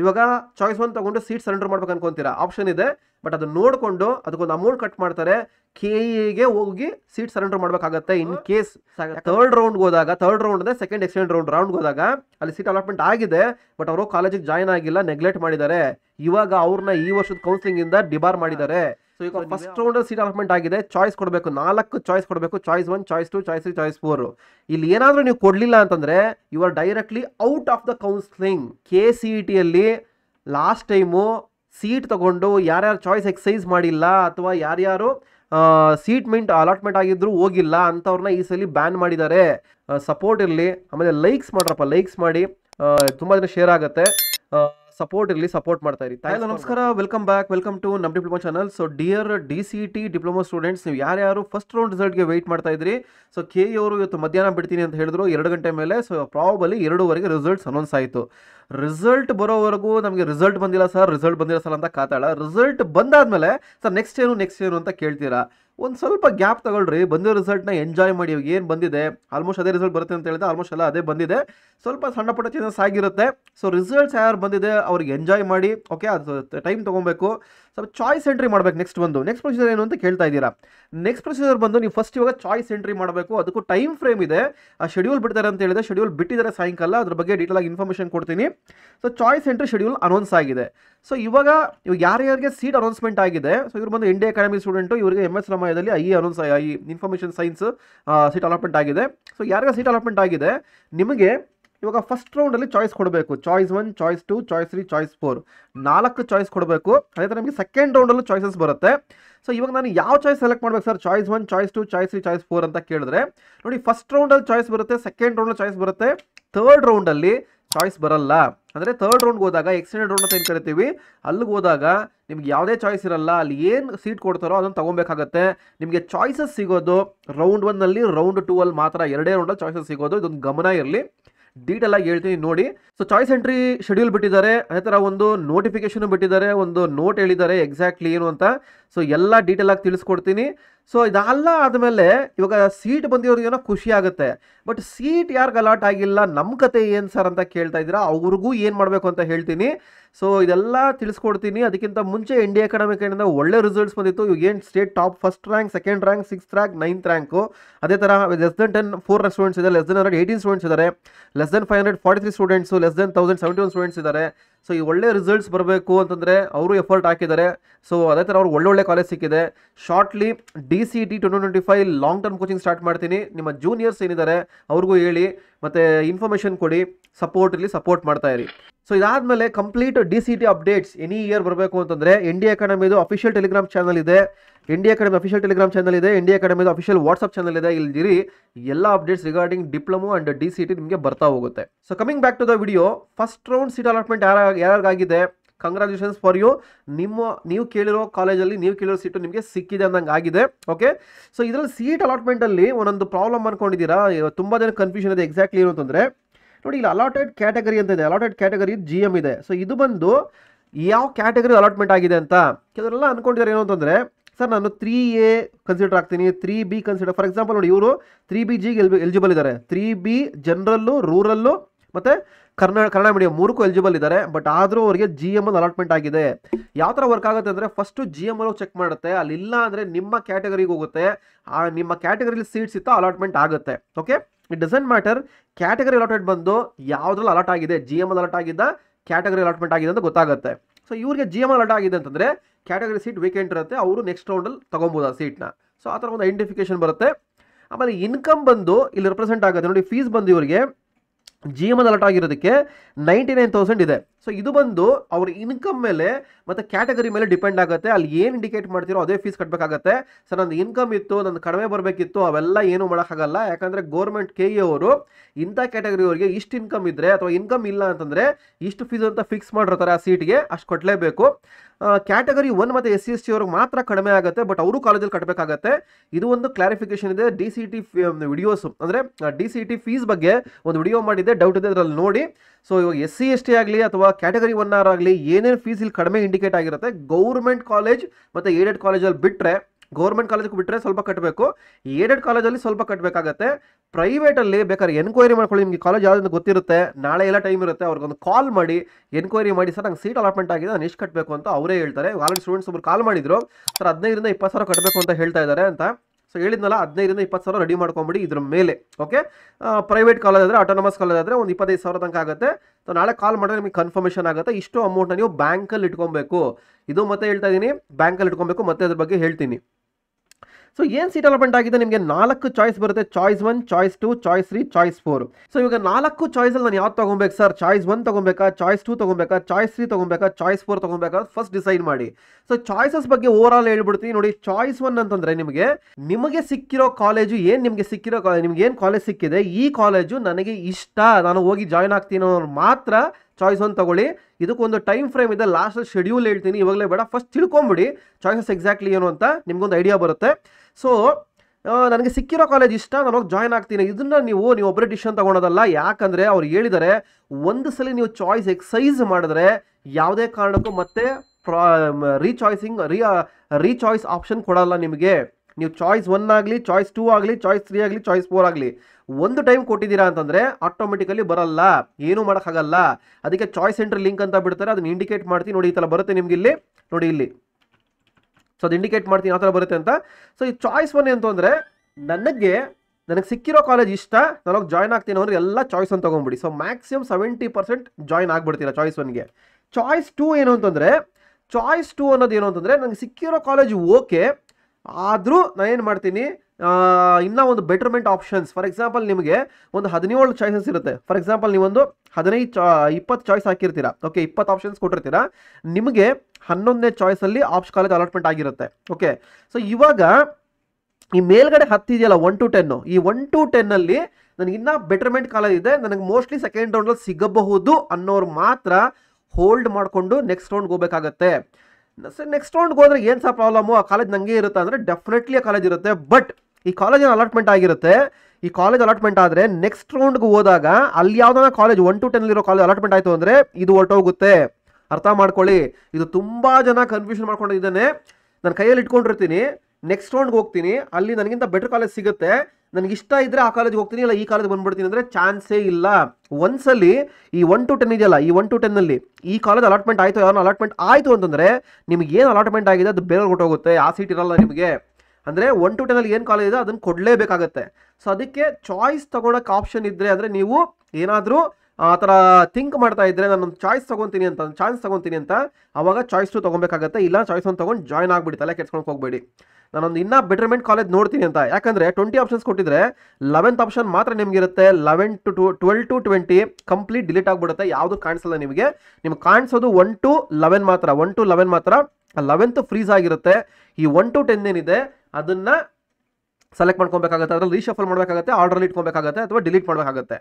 ಇವಾಗ choice one ತಗೊಂಡು seat surrender ಮಾಡ್ಬೇಕು ಅನ್ಕೊಂತೀರಾ ಆಪ್ಷನ್ ಇದೆ ಬಟ್ ಅದನ್ನ ನೋಡಿಕೊಂಡು ಅದಕ್ಕೊಂದು ಅಮೌಂಟ್ ಕಟ್ ಮಾಡ್ತಾರೆ ಕೆ e ಹೋಗಿ ಸೀಟ್ ಸರೆಂಡರ್ ಮಾಡಬೇಕಾಗತ್ತೆ ಇನ್ ಕೇಸ್ ಥರ್ಡ್ ರೌಂಡ್ ಹೋದಾಗ ಥರ್ಡ್ ರೌಂಡ್ ಅಂದ್ರೆ ಸೆಕೆಂಡ್ ಎಕ್ಸ್ಟೆಂಡ್ ರೌಂಡ್ ರೌಂಡ್ ಹೋದಾಗ ಅಲ್ಲಿ ಸೀಟ್ ಅಲಾಟ್ಮೆಂಟ್ ಆಗಿದೆ ಬಟ್ ಅವರು ಕಾಲೇಜಿಗೆ ಜಾಯ್ನ್ ಆಗಿಲ್ಲ ನೆಗ್ಲೆಕ್ಟ್ ಮಾಡಿದ್ದಾರೆ ಇವಾಗ ಅವ್ರನ್ನ ಈ ವರ್ಷದ ಕೌನ್ಸಿಲಿಂಗ್ ಇಂದ ಡಿಬಾರ್ ಮಾಡಿದ್ದಾರೆ ಸೊ ಈಗ ಫಸ್ಟ್ ರೌಂಡ್ ಸೀಟ್ ಅಲಾಟ್ಮೆಂಟ್ ಆಗಿದೆ ಚಾಯ್ಸ್ ಕೊಡಬೇಕು ನಾಲ್ಕು ಚಾಯ್ಸ್ ಕೊಡಬೇಕು choice one choice two choice three choice four ಇಲ್ಲಿ ಏನಾದರೂ ನೀವು ಕೊಡಲಿಲ್ಲ ಅಂತಂದರೆ you are directly out of the counselling K C E ಟಿಯಲ್ಲಿ ಲಾಸ್ಟ್ ಟೈಮು ಸೀಟ್ ತಗೊಂಡು ಯಾರ್ಯಾರು ಚಾಯ್ಸ್ ಎಕ್ಸಸೈಸ್ ಮಾಡಿಲ್ಲ ಅಥವಾ ಯಾರ್ಯಾರು ಸೀಟ್ ಮಿಂಟ್ ಅಲಾಟ್ಮೆಂಟ್ ಆಗಿದ್ರು ಹೋಗಿಲ್ಲ ಅಂಥವ್ರನ್ನ ಈ ಸಲ ಬ್ಯಾನ್ ಮಾಡಿದ್ದಾರೆ ಸಪೋರ್ಟ್ ಇರಲಿ ಆಮೇಲೆ ಲೈಕ್ಸ್ ಮಾಡ್ರಪ್ಪ ಲೈಕ್ಸ್ ಮಾಡಿ ತುಂಬ ಜನ ಶೇರ್ ಆಗುತ್ತೆ ಸಪೋರ್ಟ್ ಇರಲಿ ಸಪೋರ್ಟ್ ಮಾಡ್ತಾ ಇರಿ ಹಲೋ ನಮಸ್ಕಾರ ವೆಲ್ಕಮ್ ಬ್ಯಾಕ್ ವೆಲ್ಕಮ್ ಟು ನಮ್ಮ diploma channel so dear D C T diploma students ನೀವು ಯಾರ್ಯಾರು ಫಸ್ಟ್ ರೌಂಡ್ ರಿಸಲ್ಟ್ಗೆ ವೆಯ್ಟ್ ಮಾಡ್ತಾ ಇದ್ರಿ ಸೊ ಕೆ ಅವರು ಇವತ್ತು ಮಧ್ಯಾಹ್ನ ಬಿಡ್ತೀನಿ ಅಂತ ಹೇಳಿದ್ರು ಎರಡು ಗಂಟೆ ಮೇಲೆ ಸೊ ಪ್ರಾಬಲಿ ಎರಡೂವರೆಗೆ ರಿಸಲ್ಟ್ಸ್ ಅನೌನ್ಸ್ ಆಯಿತು ರಿಸಲ್ಟ್ ಬರೋವರೆಗೂ ನಮಗೆ ರಿಸಲ್ಟ್ ಬಂದಿಲ್ಲ ಸರ್ ರಿಸಲ್ಟ್ ಬಂದಿಲ್ಲ ಸರ್ ಅಂತ ಕಾತಾಳ ರಿಸಲ್ಟ್ ಬಂದಾದ್ಮೇಲೆ ಸರ್ ನೆಕ್ಸ್ಟ್ ಏನು ನೆಕ್ಸ್ಟ್ ಏನು ಅಂತ ಕೇಳ್ತೀರಾ ಒಂದು ಸ್ವಲ್ಪ ಗ್ಯಾಪ್ ತಗೊಳ್ರಿ ಬಂದಿರೋ ರಿಸಲ್ಟ್ನ ಎಂಜಾಯ್ ಮಾಡಿ ಇವಾಗ ಏನು ಬಂದಿದೆ ಆಲ್ಮೋಸ್ಟ್ ಅದೇ ರಿಸಲ್ಟ್ ಬರುತ್ತೆ ಅಂತ ಹೇಳಿದ್ರೆ ಆಲ್ಮೋಸ್ಟ್ ಎಲ್ಲ ಅದೇ ಬಂದಿದೆ ಸ್ವಲ್ಪ ಸಣ್ಣ ಪುಟ್ಟ ಚೇಂಜಸ್ ಆಗಿರುತ್ತೆ ಸೊ ರಿಸಲ್ಟ್ಸ್ ಯಾರು ಬಂದಿದೆ ಅವ್ರಿಗೆ ಎಂಜಾಯ್ ಮಾಡಿ ಓಕೆ ಅದು ಟೈಮ್ ತೊಗೊಬೇಕು ಸ್ವಲ್ಪ ಚಾಯ್ಸ್ ಎಂಟ್ರಿ ಮಾಡಬೇಕು ನೆಕ್ಸ್ಟ್ ಬಂದು ನೆಕ್ಸ್ಟ್ ಪ್ರೊಸೀಜರ್ ಏನು ಅಂತ ಕೇಳ್ತಾ ಇದ್ದೀರಾ ನೆಕ್ಸ್ಟ್ ಪ್ರೊಸೀಜರ್ ಬಂದು ನೀವು ಫಸ್ಟ್ ಇವಾಗ ಚಾಯ್ಸ್ ಎಂಟ್ರಿ ಮಾಡಬೇಕು ಅದಕ್ಕೂ ಟೈಮ್ ಫ್ರೇಮ್ ಇದೆ ಆ ಶೆಡ್ಯೂಲ್ ಬಿಡ್ತಾರೆ ಅಂತ ಹೇಳಿದೆ ಶೆಡ್ಯೂಲ್ ಬಿಟ್ಟಿದ್ದಾರೆ ಸಾಯಂಕಾಲ ಅದ್ರ ಬಗ್ಗೆ ಡೀಟೇಲ್ ಆಗಿ ಇನ್ಫಾರ್ಮೇಷನ್ ಕೊಡ್ತೀನಿ so choice entry schedule announce ಆಗಿದೆ ಸೊ ಇವಾಗ ಇವಾಗ ಯಾರ್ಯಾರಿಗೆ ಸೀಟ್ ಅನೌನ್ಸ್ಮೆಂಟ್ ಆಗಿದೆ ಸೊ ಇವ್ರು ಬಂದು ಇಂಡಿಯಾ ಅಕಾಡೆಮಿ ಸ್ಟೂಡೆಂಟು ಇವರಿಗೆ ಎಮ್ ಎಸ್ ರಾಮಾಯದಲ್ಲಿ I announce I information science seat allotment ಆಗಿದೆ ಸೊ ಯಾರಿಗೆ ಸೀಟ್ ಅಲಾಟ್ಮೆಂಟ್ ಆಗಿದೆ ನಿಮಗೆ ಇವಾಗ ಫಸ್ಟ್ ರೌಂಡಲ್ಲಿ ಚಾಯ್ಸ್ ಕೊಡಬೇಕು choice one choice two choice three choice four ನಾಲ್ಕು ಚಾಯ್ಸ್ ಕೊಡಬೇಕು ಅದೇ ಥರ ನಮಗೆ ಸೆಕೆಂಡ್ ರೌಂಡಲ್ಲೂ ಚಾಯ್ಸಸ್ ಬರುತ್ತೆ ಸೊ ಇವಾಗ ನಾನು ಯಾವ ಚಾಯ್ಸ್ ಸೆಲೆಕ್ಟ್ ಮಾಡಬೇಕು sir choice one choice two choice three choice four ಅಂತ ಕೇಳಿದ್ರೆ ನೋಡಿ ಫಸ್ಟ್ ರೌಂಡಲ್ಲಿ ಚಾಯ್ಸ್ ಬರುತ್ತೆ ಸೆಕೆಂಡ್ ರೌಂಡಲ್ಲಿ ಚಾಯ್ಸ್ ಬರುತ್ತೆ ಥರ್ಡ್ ರೌಂಡಲ್ಲಿ ಚಾಯ್ಸ್ ಬರಲ್ಲ ಅಂದರೆ ಥರ್ಡ್ ರೌಂಡ್ಗೆ ಹೋದಾಗ ಎಕ್ಸ್ಟೆಂಡೆಡ್ ರೌಂಡ್ ಅಂತ ಏನು ಕರಿತೀವಿ ಅಲ್ಲಿಗೆ ಹೋದಾಗ ನಿಮ್ಗೆ ಯಾವುದೇ ಚಾಯ್ಸ್ ಇರಲ್ಲ ಅಲ್ಲಿ ಏನು ಸೀಟ್ ಕೊಡ್ತಾರೋ ಅದನ್ನು ತೊಗೊಬೇಕಾಗತ್ತೆ ನಿಮಗೆ ಚಾಯ್ಸಸ್ ಸಿಗೋದು ರೌಂಡ್ ಒನ್ನಲ್ಲಿ ರೌಂಡ್ ಟೂ ಅಲ್ಲಿ ಮಾತ್ರ ಎರಡೇ ರೌಂಡಲ್ಲಿ ಚಾಯ್ಸಸ್ ಸಿಗೋದು ಇದೊಂದು ಗಮನ ಇರಲಿ ಡೀಟೇಲ್ ಆಗಿ ಹೇಳ್ತೀನಿ ನೋಡಿ ಸೊ ಚಾಯ್ಸ್ ಎಂಟ್ರಿ ಶೆಡ್ಯೂಲ್ ಬಿಟ್ಟಿದ್ದಾರೆ ಅದೇ ಥರ ಒಂದು ನೋಟಿಫಿಕೇಶನ್ ಬಿಟ್ಟಿದ್ದಾರೆ ಒಂದು ನೋಟ್ ಹೇಳಿದ್ದಾರೆ ಎಕ್ಸಾಕ್ಟ್ಲಿ ಏನು ಅಂತ ಸೊ ಎಲ್ಲ ಡೀಟೇಲ್ ಆಗಿ ತಿಳಿಸ್ಕೊಡ್ತೀನಿ ಸೊ ಇದೆಲ್ಲ ಆದಮೇಲೆ ಇವಾಗ ಸೀಟ್ ಏನೋ ಖುಷಿ ಆಗುತ್ತೆ ಬಟ್ ಸೀಟ್ ಯಾರಿಗೆ ಅಲಾಟ್ ಆಗಿಲ್ಲ ನಮ್ಮ ಕತೆ ಏನು ಸರ್ ಅಂತ ಕೇಳ್ತಾ ಇದ್ದೀರಾ ಅವ್ರಿಗೂ ಏನು ಮಾಡಬೇಕು ಅಂತ ಹೇಳ್ತೀನಿ ಸೊ ಇದೆಲ್ಲ ತಿಳಿಸ್ಕೊಡ್ತೀನಿ ಅದಕ್ಕಿಂತ ಮುಂಚೆ ಇಂಡಿಯಾ ಅಕಾಡೆಮಿಕ್ ಏನಿಂದ ಒಳ್ಳೆ ರಿಸಲ್ಟ್ಸ್ ಬಂದಿತ್ತು ಇವಾಗ ಏನು state top first rank second rank six rank ninth rank ಅದೇ ಥರ less than ten four students ಇದೆ less than hundred eighteen students ಇದ್ದಾರೆ less than five hundred forty three students less than thousand seventy one students ಇದ್ದಾರೆ so ಈ ಒಳ್ಳೆ results ಬರಬೇಕು ಅಂತಂದರೆ ಅವರು ಎಫರ್ಟ್ ಹಾಕಿದ್ದಾರೆ ಸೊ ಅದೇ ಥರ ಅವ್ರು ಒಳ್ಳೊಳ್ಳೆ ಕಾಲೇಜ್ ಸಿಕ್ಕಿದೆ shortly D C T twenty twenty five long term coaching start ಮಾಡ್ತೀನಿ ನಿಮ್ಮ ಜೂನಿಯರ್ಸ್ ಏನಿದ್ದಾರೆ ಅವ್ರಿಗೂ ಹೇಳಿ ಮತ್ತು ಇನ್ಫಾರ್ಮೇಷನ್ ಕೊಡಿ ಸಪೋರ್ಟ್ ಇಲ್ಲಿ ಸಪೋರ್ಟ್ ಮಾಡ್ತಾ ಇರಿ ಸೊ ಇದಾದ್ಮೇಲೆ complete D C T updates any year ಬರಬೇಕು ಅಂತಂದರೆ ಇಂಡಿಯಾ ಡಿ ಅಕಾಡೆಮಿದು ಅಫಿಷಿಯಲ್ ಟೆಲಿಗ್ರಾಮ್ ಚಾನಲ್ ಇದೆ and academy official Telegram channel ಇದೆ ಎಂಡಿ ಡಿ ಅಫಿಷಿಯಲ್ ವಾಟ್ಸಪ್ ಚಾನಲ್ ಇದೆ ಇಲ್ಲಿರಿ ಎಲ್ಲ updates regarding diploma and D C T ನಿಮಗೆ ಬರ್ತಾ ಹೋಗುತ್ತೆ so coming back to the video first round seat allotment ಯಾರ ಯಾರಾಗಿದೆ ಕಂಗ್ರ್ಯಾಚುಲೇಷನ್ಸ್ ಫಾರ್ ಯು ನಿಮ್ಮ ನೀವು ಕೇಳಿರೋ ಕಾಲೇಜಲ್ಲಿ ನೀವು ಕೇಳಿರೋ ಸೀಟು ನಿಮಗೆ ಸಿಕ್ಕಿದೆ ಅಂದಂಗೆ ಆಗಿದೆ ಓಕೆ ಸೊ ಇದರಲ್ಲಿ ಸೀಟ್ ಅಲಾಟ್ಮೆಂಟಲ್ಲಿ ಒಂದೊಂದು ಪ್ರಾಬ್ಲಮ್ ಅನ್ಕೊಂಡಿದ್ದೀರಾ ತುಂಬ ಜನ ಕನ್ಫ್ಯೂಷನ್ ಇದೆ ಎಕ್ಸಾಕ್ಟ್ಲಿ ಏನು ಅಂತಂದರೆ ನೋಡಿ ಇಲ್ಲಿ ಅಲಾಟೆಡ್ ಕ್ಯಾಟಗರಿ ಅಂತ ಇದೆ ಅಲಾಟೆಡ್ ಕ್ಯಾಟಗರಿ ಜಿ ಎಮ್ ಇದೆ ಸೊ ಇದು ಬಂದು ಯಾವ ಕ್ಯಾಟಗರಿ ಅಲಾಟ್ಮೆಂಟ್ ಆಗಿದೆ ಅಂತ ಕೆಲವರೆಲ್ಲ ಅಂದ್ಕೊಂಡಿದ್ದಾರೆ ಏನು ಅಂತಂದರೆ ಸರ್ ನಾನು ತ್ರೀ ಎ ಕನ್ಸಿಡರ್ ಆಗ್ತೀನಿ three B consider for example ನೋಡಿ ಇವರು ತ್ರೀ ಬಿ ಜಿಗೆ ಎಲ್ ಎಲಿಜಿಬಲ್ ಇದ್ದಾರೆ ತ್ರೀ ಬಿ ಜನರಲ್ಲು ರೂರಲ್ಲು ಮತ್ತು ಕರ್ನಾ ಕನ್ನಡ ಮೀಡಿಯಂ ಮೂರಕ್ಕೂ ಎಲಿಜಿಬಲ್ ಇದ್ದಾರೆ ಬಟ್ ಆದರೂ ಅವರಿಗೆ ಜಿ ಎಮ್ ಅಲ್ಲಿ ಅಲಾಟ್ಮೆಂಟ್ ಆಗಿದೆ ಯಾವ ಥರ ವರ್ಕ್ ಆಗುತ್ತೆ ಅಂದರೆ ಫಸ್ಟು ಜಿ ಎಮ್ ಅಲ್ಲಿ ಚೆಕ್ ಮಾಡುತ್ತೆ ಅಲ್ಲಿಲ್ಲ ಅಂದರೆ ನಿಮ್ಮ ಕ್ಯಾಟಗರಿಗೆ ಹೋಗುತ್ತೆ ಆ ನಿಮ್ಮ ಕ್ಯಾಟಗರಿಲಿ ಸೀಟ್ಸ್ ಇತ್ತ ಅಲಾಟ್ಮೆಂಟ್ ಆಗುತ್ತೆ okay it doesn't matter category allotment ಬಂದು ಯಾವುದ್ರಲ್ಲಿ ಅಲಾಟ್ ಆಗಿದೆ ಜಿ ಎಮ್ ಅಲಾಟ್ ಆಗಿದ್ದ ಕ್ಯಾಟಗರಿ ಅಲಾಟ್ಮೆಂಟ್ ಆಗಿದೆ ಅಂತ ಗೊತ್ತಾಗುತ್ತೆ ಸೊ ಇವ್ರಿಗೆ ಜಿ ಎಮ್ ಅಲಾಟ್ ಆಗಿದೆ ಅಂತಂದರೆ ಕ್ಯಾಟಗರಿ ಸೀಟ್ ವೇಕೆಂಟ್ ಇರುತ್ತೆ ಅವರು ನೆಕ್ಸ್ಟ್ ರೌಂಡಲ್ಲಿ ತೊಗೊಬೋದು ಆ ಸೀಟ್ನ ಸೊ ಆ ಥರ ಒಂದು ಐಡೆಂಟಿಫಿಕೇಶನ್ ಬರುತ್ತೆ ಆಮೇಲೆ ಇನ್ಕಮ್ ಬಂದು ಇಲ್ಲಿ ರೆಪ್ರೆಸೆಂಟ್ ಆಗುತ್ತೆ ನೋಡಿ ಫೀಸ್ ಬಂದು ಇವರಿಗೆ ಜಿ ಎಮ್ ಅಲಾಟ್ ಆಗಿರೋದಕ್ಕೆ ನೈಂಟಿ ನೈನ್ ತೌಸಂಡ್ ಇದೆ ಸೊ ಇದು ಬಂದು ಅವ್ರ ಇನ್ಕಮ್ ಮೇಲೆ ಮತ್ತು ಕ್ಯಾಟಗರಿ ಮೇಲೆ ಡಿಪೆಂಡ್ ಆಗುತ್ತೆ ಅಲ್ಲಿ ಏನು ಇಂಡಿಕೇಟ್ ಮಾಡ್ತಿರೋ ಅದೇ ಫೀಸ್ ಕಟ್ಟಬೇಕಾಗತ್ತೆ ಸರ್ ನನ್ನ ಇನ್ಕಮ್ ಇತ್ತು ನನ್ನ ಕಡಿಮೆ ಬರಬೇಕಿತ್ತು ಅವೆಲ್ಲ ಏನು ಮಾಡೋಕ್ಕಾಗಲ್ಲ ಯಾಕಂದರೆ ಗೋರ್ಮೆಂಟ್ ಕೆ ಇ e ಅವರು ಇಂಥ ಅವರಿಗೆ ಇಷ್ಟು ಇನ್ಕಮ್ ಇದ್ದರೆ ಅಥವಾ ಇನ್ಕಮ್ ಇಲ್ಲ ಅಂತಂದರೆ ಇಷ್ಟು ಫೀಸ್ ಅಂತ ಫಿಕ್ಸ್ ಮಾಡಿರ್ತಾರೆ ಆ ಸೀಟ್ಗೆ ಅಷ್ಟು ಕೊಟ್ಟಲೇಬೇಕು ಕ್ಯಾಟಗರಿ ಒನ್ ಮತ್ತು ಎಸ್ ಸಿ ಎಸ್ ಟಿ ಅವ್ರಿಗೆ ಮಾತ್ರ ಕಡಿಮೆ ಆಗುತ್ತೆ ಬಟ್ ಅವರು ಕಾಲೇಜಲ್ಲಿ ಕಟ್ಟಬೇಕಾಗತ್ತೆ ಇದು ಒಂದು ಕ್ಲಾರಿಫಿಕೇಶನ್ ಇದೆ ಡಿ ಸಿ ಟಿ ವಿಡಿಯೋಸು ಅಂದರೆ ಡಿ ಸಿ ಟಿ ಫೀಸ್ ಬಗ್ಗೆ ಒಂದು ವಿಡಿಯೋ ಮಾಡಿದ್ದೆ ಡೌಟ್ ಇದೆ ಅದರಲ್ಲಿ ನೋಡಿ ಸೊ ಇವಾಗ ಎಸ್ ಸಿ ಎಸ್ ಟಿ ಆಗಲಿ ಅಥವಾ ಕ್ಯಾಟಗರಿ ಒನ್ ಆರ್ ಆಗಲಿ ಏನೇನು ಫೀಸ್ ಇಲ್ಲಿ ಕಡಿಮೆ ಇಂಡಿಕೇಟ್ ಆಗಿರುತ್ತೆ ಗೌರ್ಮೆಂಟ್ ಕಾಲೇಜ್ ಮತ್ತು ಏಡೆಡ್ ಕಾಲೇಜಲ್ಲಿ ಬಿಟ್ಟರೆ ಗೌರ್ಮೆಂಟ್ ಕಾಲೇಜಿಗೆ ಬಿಟ್ಟರೆ ಸ್ವಲ್ಪ ಕಟ್ಟಬೇಕು ಏಡೆಡ್ ಕಾಲೇಜಲ್ಲಿ ಸ್ವಲ್ಪ ಕಟ್ಟಬೇಕಾಗತ್ತೆ ಪ್ರೈವೇಟಲ್ಲಿ ಬೇಕಾದ್ರೆ ಎನ್ಕ್ವೈರಿ ಮಾಡ್ಕೊಳ್ಳಿ ನಿಮಗೆ ಕಾಲೇಜ್ ಯಾವುದಂತ ಗೊತ್ತಿರುತ್ತೆ ನಾಳೆ ಎಲ್ಲ ಟೈಮ್ ಇರುತ್ತೆ ಅವ್ರಿಗೊಂದು ಕಾಲ್ ಮಾಡಿ ಎನ್ಕ್ವೈರಿ ಮಾಡಿ ಸರ್ ನಂಗೆ ಸೀಟ್ ಅಲಾಟ್ಮೆಂಟ್ ಆಗಿದೆ ನಾನು ಎಷ್ಟು ಕಟ್ಟಬೇಕು ಅಂತ ಅವರೇ ಹೇಳ್ತಾರೆ ಆಲ್ರೆಡಿ ಸ್ಟೂಡೆಂಟ್ಸ್ ಒಬ್ಬರು ಕಾಲ್ ಮಾಡಿದ್ರು ಸರ್ ಹದಿನೈದರಿಂದ ಇಪ್ಪತ್ತು ಸಾವಿರ ಕಟ್ಟಬೇಕು ಅಂತ ಹೇಳ್ತಾ ಇದ್ದಾರೆ ಅಂತ ಸೊ ಹೇಳಿದ್ನಲ್ಲ ಹದಿನೈದರಿಂದ ಇಪ್ಪತ್ತು ಸಾವಿರ ರೆಡಿ ಮಾಡ್ಕೊಂಬಿಡಿ ಇದ್ರ ಮೇಲೆ ಓಕೆ ಪ್ರೈವೇಟ್ ಕಾಲೇಜ್ ಆದರೆ ಆಟೋನಮಸ್ ಕಾಲೇಜ್ ಆದರೆ ಒಂದು ಇಪ್ಪತ್ತೈದು ಸಾವಿರ ತನಕ ಆಗುತ್ತೆ ಸೊ ನಾಳೆ ಕಾಲ್ ಮಾಡಿದ್ರೆ ನಿಮಗೆ ಕನ್ಫರ್ಮೇಷನ್ ಆಗುತ್ತೆ ಇಷ್ಟು ಅಮೌಂಟ್ನ ನೀವು ಬ್ಯಾಂಕಲ್ಲಿ ಇಟ್ಕೊಬೇಕು ಇದು ಮತ್ತೆ ಹೇಳ್ತಾ ಇದ್ದೀನಿ ಬ್ಯಾಂಕಲ್ಲಿ ಇಟ್ಕೊಬೇಕು ಮತ್ತೆ ಅದ್ರ ಬಗ್ಗೆ ಹೇಳ್ತೀನಿ ಸೊ ಏನ್ ಸೀಟ್ ಅಲಾಟ್ಮೆಂಟ್ ಆಗಿದೆ ನಿಮಗೆ ನಾಲ್ಕು ಚಾಯ್ಸ್ ಬರುತ್ತೆ choice one choice two choice three choice four so ಇವಾಗ ನಾಲ್ಕು ಅಲ್ಲಿ ನಾನು ಯಾವ್ದು ತಗೊಬೇಕು ಸರ್ ಚಾಯ್ಸ್ ಒನ್ ತಗೊಬೇಕಾ ಚಾಯ್ಸ್ ಟೂ ತಗೊಬೇಕಾ ಚಾಯ್ಸ್ ತ್ರೀ ತಗೊಬೇಕಾ ಚಾಯ್ಸ್ ಫೋರ್ ತಗೊಬೇಕಾ ಫಸ್ಟ್ ಡಿಸೈಡ್ ಮಾಡಿ ಸೊ ಚಾಯ್ಸಸ್ ಬಗ್ಗೆ ಓವರ್ ಆಲ್ ಹೇಳ್ಬಿಡ್ತೀನಿ ನೋಡಿ ಚಾಯ್ಸ್ ಒನ್ ಅಂತಂದ್ರೆ ನಿಮಗೆ ನಿಮಗೆ ಸಿಕ್ಕಿರೋ ಕಾಲೇಜು ಏನು ನಿಮಗೆ ಸಿಕ್ಕಿರೋ ನಿಮ್ಗೆ ಏನು ಕಾಲೇಜ್ ಸಿಕ್ಕಿದೆ ಈ ಕಾಲೇಜು ನನಗೆ ಇಷ್ಟ ನಾನು ಹೋಗಿ ಜಾಯ್ನ್ ಆಗ್ತೀನೋ ಮಾತ್ರ ಚಾಯ್ಸ್ ಒನ್ ತಗೊಳ್ಳಿ ಇದಕ್ಕೊಂದು ಟೈಮ್ ಫ್ರೇಮ್ ಇದೆ ಲಾಸ್ಟ್ ಶೆಡ್ಯೂಲ್ ಹೇಳ್ತೀನಿ ಇವಾಗಲೇ ಬೇಡ ಫಸ್ಟ್ ತಿಳ್ಕೊಂಬಿಡಿ ಚಾಯ್ಸಸ್ ಎಕ್ಸಾಕ್ಟ್ಲಿ ಏನು ಅಂತ ನಿಮ್ಗೊಂದು ಐಡಿಯಾ ಬರುತ್ತೆ ಸೊ ನನಗೆ ಸಿಕ್ಕಿರೋ ಕಾಲೇಜ್ ಇಷ್ಟ ನಾನು ಹೋಗಿ ಜಾಯ್ನ್ ಆಗ್ತೀನಿ ಇದನ್ನು ನೀವು ನೀವು ಒಬ್ಬರೇ ಡಿಸಿಷನ್ ತೊಗೊಳೋದಲ್ಲ ಯಾಕಂದರೆ ಅವ್ರು ಹೇಳಿದರೆ ಒಂದು ಸಲ ನೀವು ಚಾಯ್ಸ್ ಎಕ್ಸೈಸ್ ಮಾಡಿದ್ರೆ ಯಾವುದೇ ಕಾರಣಕ್ಕೂ ಮತ್ತೆ ಪ್ರಾ ರೀಚಾಯ್ಸಿಂಗ್ ರೀ ರೀಚಾಯ್ಸ್ ಆಪ್ಷನ್ ಕೊಡಲ್ಲ ನಿಮಗೆ ನೀವು ಚಾಯ್ಸ್ ಒನ್ ಆಗಲಿ ಚಾಯ್ಸ್ ಟೂ ಆಗಲಿ ಚಾಯ್ಸ್ ತ್ರೀ ಆಗಲಿ ಚಾಯ್ಸ್ ಫೋರ್ ಆಗಲಿ ಒಂದು ಟೈಮ್ ಕೊಟ್ಟಿದ್ದೀರಾ ಅಂತಂದರೆ ಆಟೋಮೆಟಿಕಲಿ ಬರಲ್ಲ ಏನೂ ಮಾಡೋಕ್ಕಾಗಲ್ಲ ಅದಕ್ಕೆ ಚಾಯ್ಸ್ ಸೆಂಟರ್ ಲಿಂಕ್ ಅಂತ ಬಿಡ್ತಾರೆ ಅದನ್ನ ಇಂಡಿಕೇಟ್ ಮಾಡ್ತೀನಿ ನೋಡಿ ಈ ಥರ ಬರುತ್ತೆ ನಿಮಗೆ ಇಲ್ಲಿ ನೋಡಿ ಇಲ್ಲಿ ಸೊ ಅದು ಇಂಡಿಕೇಟ್ ಮಾಡ್ತೀನಿ ಯಾವ ಥರ ಬರುತ್ತೆ ಅಂತ ಸೊ ಈ ಚಾಯ್ಸ್ ಒನ್ ಅಂದರೆ ನನಗೆ ನನಗೆ ಸಿಕ್ಕಿರೋ ಕಾಲೇಜ್ ಇಷ್ಟ ನಾನು ಜಾಯ್ನ್ ಆಗ್ತೀನಿ ಅಂದರೆ ಎಲ್ಲ ಚಾಯ್ಸ್ ಅಂತ ತೊಗೊಂಬಿಡಿ so maximum seventy percent join ಆಗಿಬಿಡ್ತಿಲ್ಲ ಚಾಯ್ಸ್ ಒನ್ಗೆ ಚಾಯ್ಸ್ ಟೂ ಏನು ಅಂತಂದರೆ ಚಾಯ್ಸ್ ಟು ಅನ್ನೋದು ಏನು ಅಂತಂದರೆ ನನಗೆ ಸಿಕ್ಕಿರೋ ಕಾಲೇಜ್ ಓಕೆ ಆದರೂ ನಾನೇನು ಮಾಡ್ತೀನಿ ಇನ್ನೂ ಒಂದು ಬೆಟರ್ಮೆಂಟ್ ಆಪ್ಷನ್ಸ್ ಫಾರ್ ಎಕ್ಸಾಂಪಲ್ ನಿಮಗೆ ಒಂದು ಹದಿನೇಳು ಚಾಯ್ಸಸ್ ಇರುತ್ತೆ ಫಾರ್ ಎಕ್ಸಾಂಪಲ್ ನೀವೊಂದು ಹದಿನೈದು ಚಾ ಇಪ್ಪತ್ತು ಚಾಯ್ಸ್ ಹಾಕಿರ್ತೀರಾ ಓಕೆ ಇಪ್ಪತ್ತು ಆಪ್ಷನ್ಸ್ ಕೊಟ್ಟಿರ್ತೀರಾ ನಿಮಗೆ ಹನ್ನೊಂದನೇ ಚಾಯ್ಸಲ್ಲಿ ಆಪ್ಸ್ ಕಾಲೇಜ್ ಅಲಾಟ್ಮೆಂಟ್ ಆಗಿರುತ್ತೆ ಓಕೆ ಸೊ ಇವಾಗ ಈ ಮೇಲ್ಗಡೆ ಹತ್ತಿದೆಯಲ್ಲ ಒನ್ ಟು ಟೆನ್ನು ಈ ಒನ್ ಟು ಟೆನ್ನಲ್ಲಿ ನನಗಿನ್ನ ಬೆಟರ್ಮೆಂಟ್ ಕಾಲೇಜ್ ಇದೆ ನನಗೆ ಮೋಸ್ಟ್ಲಿ ಸೆಕೆಂಡ್ ರೌಂಡಲ್ಲಿ ಸಿಗಬಹುದು ಅನ್ನೋರು ಮಾತ್ರ ಹೋಲ್ಡ್ ಮಾಡಿಕೊಂಡು ನೆಕ್ಸ್ಟ್ ರೌಂಡ್ಗೆ ಹೋಗ್ಬೇಕಾಗತ್ತೆ ನೆಕ್ಸ್ಟ್ ರೌಂಡ್ಗೆ ಹೋದ್ರೆ ಏನು ಸಹ ಪ್ರಾಬ್ಲಮು ಆ ಕಾಲೇಜ್ ನನಗೆ ಇರುತ್ತೆ ಅಂದರೆ ಡೆಫಿನೆಟ್ಲಿ ಆ ಕಾಲೇಜ್ ಇರುತ್ತೆ ಬಟ್ ಈ ಕಾಲೇಜಿನ ಅಲಾಟ್ಮೆಂಟ್ ಆಗಿರುತ್ತೆ ಈ ಕಾಲೇಜ್ ಅಲಾಟ್ಮೆಂಟ್ ಆದರೆ ನೆಕ್ಸ್ಟ್ ರೌಂಡ್ಗೆ ಹೋದಾಗ ಅಲ್ಲಿ ಯಾವ್ದಾನ ಕಾಲೇಜ್ ಒನ್ ಟು ಟೆನ್ಲಿರೋ ಕಾಲೇಜ್ ಅಲಾಟ್ಮೆಂಟ್ ಆಯಿತು ಅಂದರೆ ಇದು ಹೊರಟೋಗುತ್ತೆ ಅರ್ಥ ಮಾಡ್ಕೊಳ್ಳಿ ಇದು ತುಂಬ ಜನ ಕನ್ಫ್ಯೂಷನ್ ಮಾಡ್ಕೊಂಡಿದ್ದಾನೆ ನಾನು ಕೈಯಲ್ಲಿ ಇಟ್ಕೊಂಡಿರ್ತೀನಿ ನೆಕ್ಸ್ಟ್ ರೌಂಡ್ಗೆ ಹೋಗ್ತೀನಿ ಅಲ್ಲಿ ನನಗಿಂತ ಬೆಟರ್ ಕಾಲೇಜ್ ಸಿಗುತ್ತೆ ನನಗೆ ಇಷ್ಟ ಇದ್ದರೆ ಆ ಕಾಲೇಜ್ಗೆ ಹೋಗ್ತೀನಿ ಇಲ್ಲ ಈ ಕಾಲೇಜ್ ಬಂದ್ಬಿಡ್ತೀನಿ ಅಂದರೆ ಚಾನ್ಸೇ ಇಲ್ಲ ಒಂದ್ಸಲಿ ಈ ಒನ್ ಟು ಟೆನ್ ಇದೆಯಲ್ಲ ಈ ಒನ್ ಟು ಟೆನ್ನಲ್ಲಿ ಈ ಕಾಲೇಜ್ ಅಲಾಟ್ಮೆಂಟ್ ಆಯಿತು ಯಾವ ಅಲಾಟ್ಮೆಂಟ್ ಆಯಿತು ಅಂತಂದರೆ ನಿಮಗೆ ಏನು ಅಲಾಟ್ಮೆಂಟ್ ಆಗಿದೆ ಅದು ಬೇರೆ ಕೊಟ್ಟೋಗುತ್ತೆ ಆ ಸೀಟ್ ಇರಲ್ಲ ನಿಮಗೆ ಅಂದರೆ ಒನ್ ಟು ಟೆನಲ್ಲಿ ಏನು ಕಾಲೇಜ್ ಇದೆ ಅದನ್ನು ಕೊಡಲೇಬೇಕಾಗತ್ತೆ ಸೊ ಅದಕ್ಕೆ ಚಾಯ್ಸ್ ತೊಗೊಳಕ್ಕೆ ಆಪ್ಷನ್ ಇದ್ದರೆ ಅಂದರೆ ನೀವು ಏನಾದರೂ ಆ ಥರ ಥಿಂಕ್ ಮಾಡ್ತಾ ಇದ್ದರೆ ನಾನು ಚಾಯ್ಸ್ ತೊಗೊತೀನಿ ಅಂತ ಚಾನ್ಸ್ ತೊಗೊತೀನಿ ಅಂತ ಅವಾಗ ಚಾಯ್ಸ್ ಟು ತೊಗೊಬೇಕಾಗತ್ತೆ ಇಲ್ಲ ಚಾಯ್ಸ್ ಒಂದು ತೊಗೊಂಡು ಜಾಯ್ನ್ ಆಗಿಬಿಡಿ ತಲೆ ಕೆಡ್ಸ್ಕೊಂಡು ಹೋಗಬೇಡಿ ನಾನೊಂದು ಇನ್ನೂ ಬೆಟರ್ಮೆಂಟ್ ಕಾಲೇಜ್ ನೋಡ್ತೀನಿ ಅಂತ ಯಾಕಂದರೆ ಟ್ವೆಂಟಿ ಆಪ್ಷನ್ಸ್ ಕೊಟ್ಟಿದ್ರೆ ಲೆವೆಂತ್ ಆಪ್ಷನ್ ಮಾತ್ರ ನಿಮಗಿರುತ್ತೆ eleven to to twelve to twenty complete delete ಆಗಿಬಿಡುತ್ತೆ ಯಾವುದು ಕಾಣಿಸಲ್ಲ ನಿಮಗೆ ನಿಮ್ಗೆ ಕಾಣಿಸೋದು ಒನ್ ಟು ಲೆವೆನ್ ಮಾತ್ರ ಒನ್ ಟು ಲೆವೆನ್ ಮಾತ್ರ ಲೆವೆಂತ್ ಫ್ರೀಸ್ ಆಗಿರುತ್ತೆ ಈ ಒನ್ ಟು ಟೆನ್ ಏನಿದೆ ಅದನ್ನು ಸೆಲೆಕ್ಟ್ ಮಾಡ್ಕೊಬೇಕಾಗುತ್ತೆ ಅದರಲ್ಲಿ ರೀಶಫಲ್ ಮಾಡಬೇಕಾಗುತ್ತೆ ಆರ್ಡ್ರಲ್ಲಿ ಇಟ್ಕೊಬೇಕಾಗುತ್ತೆ ಅಥವಾ ಡಿಲೀಟ್ ಮಾಡಬೇಕಾಗುತ್ತೆ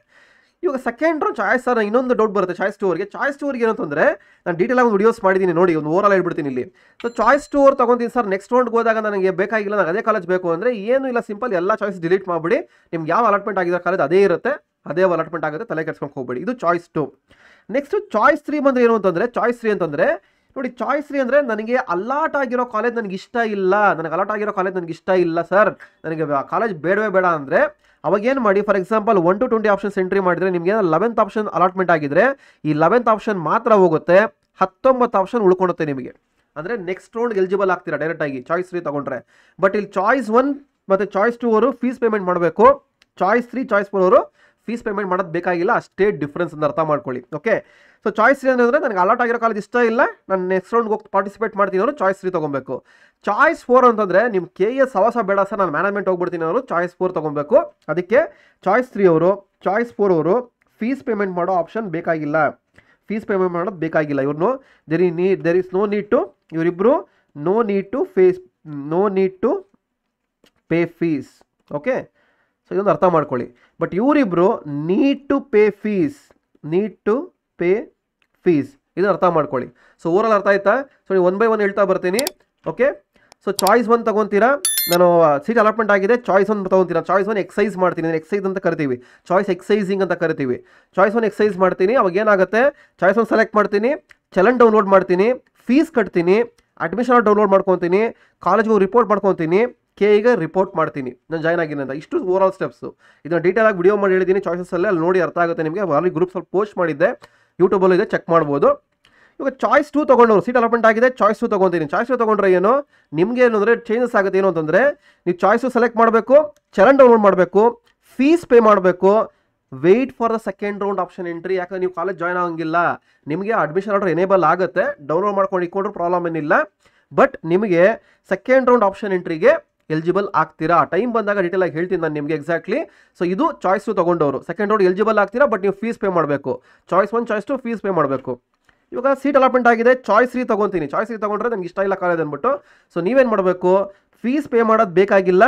ಇವಾಗ ಸೆಕೆಂಡ್ ರೌಂಡ್ ಚಾಯ್ಸ್ ಸರ್ ಇನ್ನೊಂದು ಡೌಟ್ ಬರುತ್ತೆ ಚಾಯ್ಸ್ ಟೂರ್ಗೆ ಚಾಯ್ಸ್ ಟೂರ್ಗೆ ಏನಂತಂದರೆ ನಾನು ಡೀಟೇಲ್ ಆಗಿ ವೀಡಿಯೋಸ್ ವಿಡಿಯೋಸ್ ಮಾಡಿದ್ದೀನಿ ನೋಡಿ ಒಂದು ಓವರ್ ಆಲ್ ಹೇಳ್ಬಿಡ್ತೀನಿ ಇಲ್ಲಿ ಸೊ ಚಾಯ್ಸ್ ಸ್ಟೋರ್ ತಗೊಂತೀನಿ ಸರ್ ನೆಕ್ಸ್ಟ್ ರೌಂಡ್ ಹೋದಾಗ ನನಗೆ ಬೇಕಾಗಿಲ್ಲ ನನಗೆ ಅದೇ ಕಾಲೇಜ್ ಬೇಕು ಅಂದರೆ ಏನು ಇಲ್ಲ ಸಿಂಪಲ್ ಎಲ್ಲ ಚಾಯ್ಸ್ ಡಿಲೀಟ್ ಮಾಡಿಬಿಡಿ ನಿಮ್ಗೆ ಯಾವ ಅಲಾಟ್ಮೆಂಟ್ ಆಗಿದೆ ಕಾಲೇಜ್ ಅದೇ ಇರುತ್ತೆ ಅದೇ ಅಲಾಟ್ಮೆಂಟ್ ಆಗುತ್ತೆ ತಲೆ ಕೆಡ್ಸ್ಕೊಂಡು ಹೋಗ್ಬೇಡಿ ಇದು choice two next choice three ಬಂದರೆ ಏನು ಅಂತಂದರೆ ಚಾಯ್ಸ್ ತ್ರೀ ಅಂತಂದರೆ ನೋಡಿ ಚಾಯ್ಸ್ ರೀ ಅಂದರೆ ನನಗೆ ಅಲಾಟ್ ಆಗಿರೋ ಕಾಲೇಜ್ ನನಗೆ ಇಷ್ಟ ಇಲ್ಲ ನನಗೆ ಅಲಾಟ್ ಆಗಿರೋ ಕಾಲೇಜ್ ನನಗೆ ಇಷ್ಟ ಇಲ್ಲ ಸರ್ ನನಗೆ ಕಾಲೇಜ್ ಬೇಡವೇ ಬೇಡ ಅಂದರೆ ಅವಾಗೇನು ಮಾಡಿ for example one to twenty options entry ಮಾಡಿದರೆ ನಿಮಗೆ ಲೆವೆಂತ್ ಆಪ್ಷನ್ ಅಲಾಟ್ಮೆಂಟ್ ಆಗಿದ್ದರೆ ಈ ಲೆವೆಂತ್ ಆಪ್ಷನ್ ಮಾತ್ರ ಹೋಗುತ್ತೆ ಹತ್ತೊಂಬತ್ತು ಆಪ್ಷನ್ ಉಳ್ಕೊಳುತ್ತೆ ನಿಮಗೆ ಅಂದರೆ ನೆಕ್ಸ್ಟ್ ರೌಂಡ್ ಎಲಿಜಿಬಲ್ ಆಗ್ತೀರಾ ಡೈರೆಕ್ಟಾಗಿ ಚಾಯ್ಸ್ ತ್ರೀ ತೊಗೊಂಡ್ರೆ ಬಟ್ ಇಲ್ಲಿ ಚಾಯ್ಸ್ ಒನ್ ಮತ್ತು ಚಾಯ್ಸ್ ಟೂ ಅವರು ಫೀಸ್ ಪೇಮೆಂಟ್ ಮಾಡಬೇಕು ಚಾಯ್ಸ್ ತ್ರೀ ಚಾಯ್ಸ್ ಫೋರ್ ಅವರು ಫೀಸ್ ಪೇಮೆಂಟ್ ಮಾಡೋದು ಬೇಕಾಗಿಲ್ಲ ಅಷ್ಟೇ ಡಿಫ್ರೆನ್ಸ್ ಅಂತ ಅರ್ಥ ಮಾಡ್ಕೊಳ್ಳಿ ಓಕೆ ಸೊ ಚಾಯ್ಸ್ ತ್ರೀ ಅಂದರೆ ನನಗೆ ಅಲಾಟ್ ಆಗಿರೋ ಕಾಲೇಜ್ ಇಷ್ಟ ಇಲ್ಲ ನಾನು ನೆಕ್ಸ್ಟ್ ರೌಂಡ್ಗೆ ಹೋಗಿ ಪಾರ್ಟಿಸಿಪೇಟ್ ಮಾಡ್ತೀನಿ ಅವರು ಚಾಯ್ಸ್ ತ್ರೀ ತೊಗೊಬೇಕು ಚಾಯ್ಸ್ ಫೋರ್ ಅಂತಂದರೆ ನಿಮ್ಮ ಕೆ ಎಸ್ ಹವಾಸ ಬೇಡ ಸರ್ ನಾನು ಮ್ಯಾನೇಜ್ಮೆಂಟ್ ಹೋಗ್ಬಿಡ್ತೀನಿ ಅವರು ಚಾಯ್ಸ್ ಫೋರ್ ತೊಗೊಬೇಕು ಅದಕ್ಕೆ ಚಾಯ್ಸ್ ತ್ರೀ ಅವರು ಚಾಯ್ಸ್ ಫೋರ್ ಅವರು ಫೀಸ್ ಪೇಮೆಂಟ್ ಮಾಡೋ ಆಪ್ಷನ್ ಬೇಕಾಗಿಲ್ಲ ಫೀಸ್ ಪೇಮೆಂಟ್ ಮಾಡೋದು ಬೇಕಾಗಿಲ್ಲ ಇವ್ರನ್ನು ದೆರ್ ಈ need there is no need to ಇವರಿಬ್ಬರು no need to face no need to pay fees okay so ಇದೊಂದು ಅರ್ಥ ಮಾಡ್ಕೊಳ್ಳಿ ಬಟ್ ಇವರಿಬ್ರು need to pay fees need to pay fees ಇದನ್ನು ಅರ್ಥ ಮಾಡ್ಕೊಳ್ಳಿ ಸೊ ಆಲ್ ಅರ್ಥ ಆಯ್ತಾ ಸೊ ನೀವು ಒನ್ ಬೈ ಒನ್ ಹೇಳ್ತಾ ಬರ್ತೀನಿ ಓಕೆ ಸೊ ಚಾಯ್ಸ್ ಒನ್ ತಗೊತೀರಾ ನಾನು ಸೀಟ್ ಅಲಾಟ್ಮೆಂಟ್ ಆಗಿದೆ ಚಾಯ್ಸ್ ಒಂದು ತೊಗೊತೀರಾ ಚಾಯ್ಸ್ ಒನ್ ಎಕ್ಸೈಸ್ ಮಾಡ್ತೀನಿ ಎಕ್ಸೈಸ್ ಅಂತ ಕರಿತೀವಿ ಚಾಯ್ಸ್ ಎಕ್ಸೈಸಿಂಗ್ ಅಂತ ಕರಿತೀವಿ ಚಾಯ್ಸ್ ಒನ್ ಎಕ್ಸೈಸ್ ಮಾಡ್ತೀನಿ ಅವಾಗ ಏನಾಗುತ್ತೆ ಚಾಯ್ಸ್ ಒನ್ ಸೆಲೆಕ್ಟ್ ಮಾಡ್ತೀನಿ ಚಲನ್ ಡೌನ್ಲೋಡ್ ಮಾಡ್ತೀನಿ ಫೀಸ್ ಕಟ್ತೀನಿ ಅಡ್ಮಿಷನ್ ಡೌನ್ಲೋಡ್ ಮಾಡ್ಕೊತೀನಿ ಕಾಲೇಜಿಗೆ ರಿಪೋರ್ಟ್ ಮಾಡ್ಕೊತೀನಿ ಕೆ ಈಗ ರಿಪೋರ್ಟ್ ಮಾಡ್ತೀನಿ ನಾನು ಜಾಯ್ನ್ ಆಗಿದೆ ಅಂತ ಇಷ್ಟು ಓವರ್ ಆಲ್ ಸ್ಟೆಪ್ಸು ಇದನ್ನು ಡೀಟೇಲ್ ಆಗಿ ವಿಡಿಯೋ ಮಾಡಿ ಹೇಳಿದ್ದೀನಿ ಚಾಯ್ಸಸ್ಸಲ್ಲೇ ಅಲ್ಲಿ ನೋಡಿ ಅರ್ಥ ಆಗುತ್ತೆ ನಿಮಗೆ ಅಲ್ಲಿ ಗ್ರೂಪ್ ಸ್ವಲ್ಪ ಪೋಸ್ಟ್ ಮಾಡಿದ್ದೆ ಯೂಟ್ಯೂಬಲ್ಲಿ ಇದೆ ಚೆಕ್ ಮಾಡ್ಬೋದು ಇವಾಗ ಚಾಯ್ಸ್ ಟೂ ತೊಗೊಂಡವರು ಸೀಟ್ ಅಲಾಟ್ಮೆಂಟ್ ಆಗಿದೆ ಚಾಯ್ಸ್ ಟು ತೊಗೊತೀನಿ ಚಾಯ್ಸ್ ಟು ತೊಗೊಂಡ್ರೆ ಏನು ನಿಮಗೆ ಏನು ಚೇಂಜಸ್ ಆಗುತ್ತೆ ಏನು ಅಂತಂದರೆ ನೀವು ಚಾಯ್ಸು ಸೆಲೆಕ್ಟ್ ಮಾಡಬೇಕು ಚರಣ್ ಡೌನ್ಲೋಡ್ ಮಾಡಬೇಕು ಫೀಸ್ ಪೇ ಮಾಡಬೇಕು wait for the second round option entry ಯಾಕಂದ್ರೆ ನೀವು ಕಾಲೇಜ್ ಜಾಯ್ನ್ ಆಗಂಗಿಲ್ಲ ನಿಮಗೆ ಅಡ್ಮಿಷನ್ ಆರ್ಡರ್ ಎನೇಬಲ್ ಆಗುತ್ತೆ ಡೌನ್ಲೋಡ್ ಮಾಡ್ಕೊಂಡು ಇಟ್ಕೊಂಡ್ರೂ ಪ್ರಾಬ್ಲಮ್ ಏನಿಲ್ಲ ಬಟ್ ನಿಮಗೆ ಸೆಕೆಂಡ್ ರೌಂಡ್ ಆಪ್ಷನ್ ಎಂಟ್ರಿಗೆ ಎಲಿಜಿಬಲ್ ಆಗ್ತೀರಾ ಟೈಮ್ ಬಂದಾಗ ಡೀಟೇಲ್ ಆಗಿ ಹೇಳ್ತೀನಿ ನಾನು ನಿಮಗೆ ಎಕ್ಸಾಕ್ಟ್ಲಿ ಸೊ ಇದು ಚಾಯ್ಸು ತೊಗೊಂಡವರು ಸೆಕೆಂಡ್ ರೌಂಡ್ ಎಲಿಜಿಬಲ್ ಆಗ್ತೀರಾ ಬಟ್ ನೀವು ಫೀಸ್ ಪೇ ಮಾಡಬೇಕು choice one choice two fees pay ಮಾಡಬೇಕು ಇವಾಗ ಸೀಟ್ ಅಲಾಟ್ಮೆಂಟ್ ಆಗಿದೆ ಚಾಯ್ಸ್ ರೀ ತೊಗೊತೀನಿ ಚಾಯ್ಸ್ ರೀ ತೊಗೊಂಡ್ರೆ ನನಗೆ ಇಷ್ಟ ಇಲ್ಲ ಕಾಲೇಜ್ ಅಂದ್ಬಿಟ್ಟು ಸೊ ನೀವೇನು ಮಾಡಬೇಕು ಫೀಸ್ ಪೇ ಮಾಡೋದು ಬೇಕಾಗಿಲ್ಲ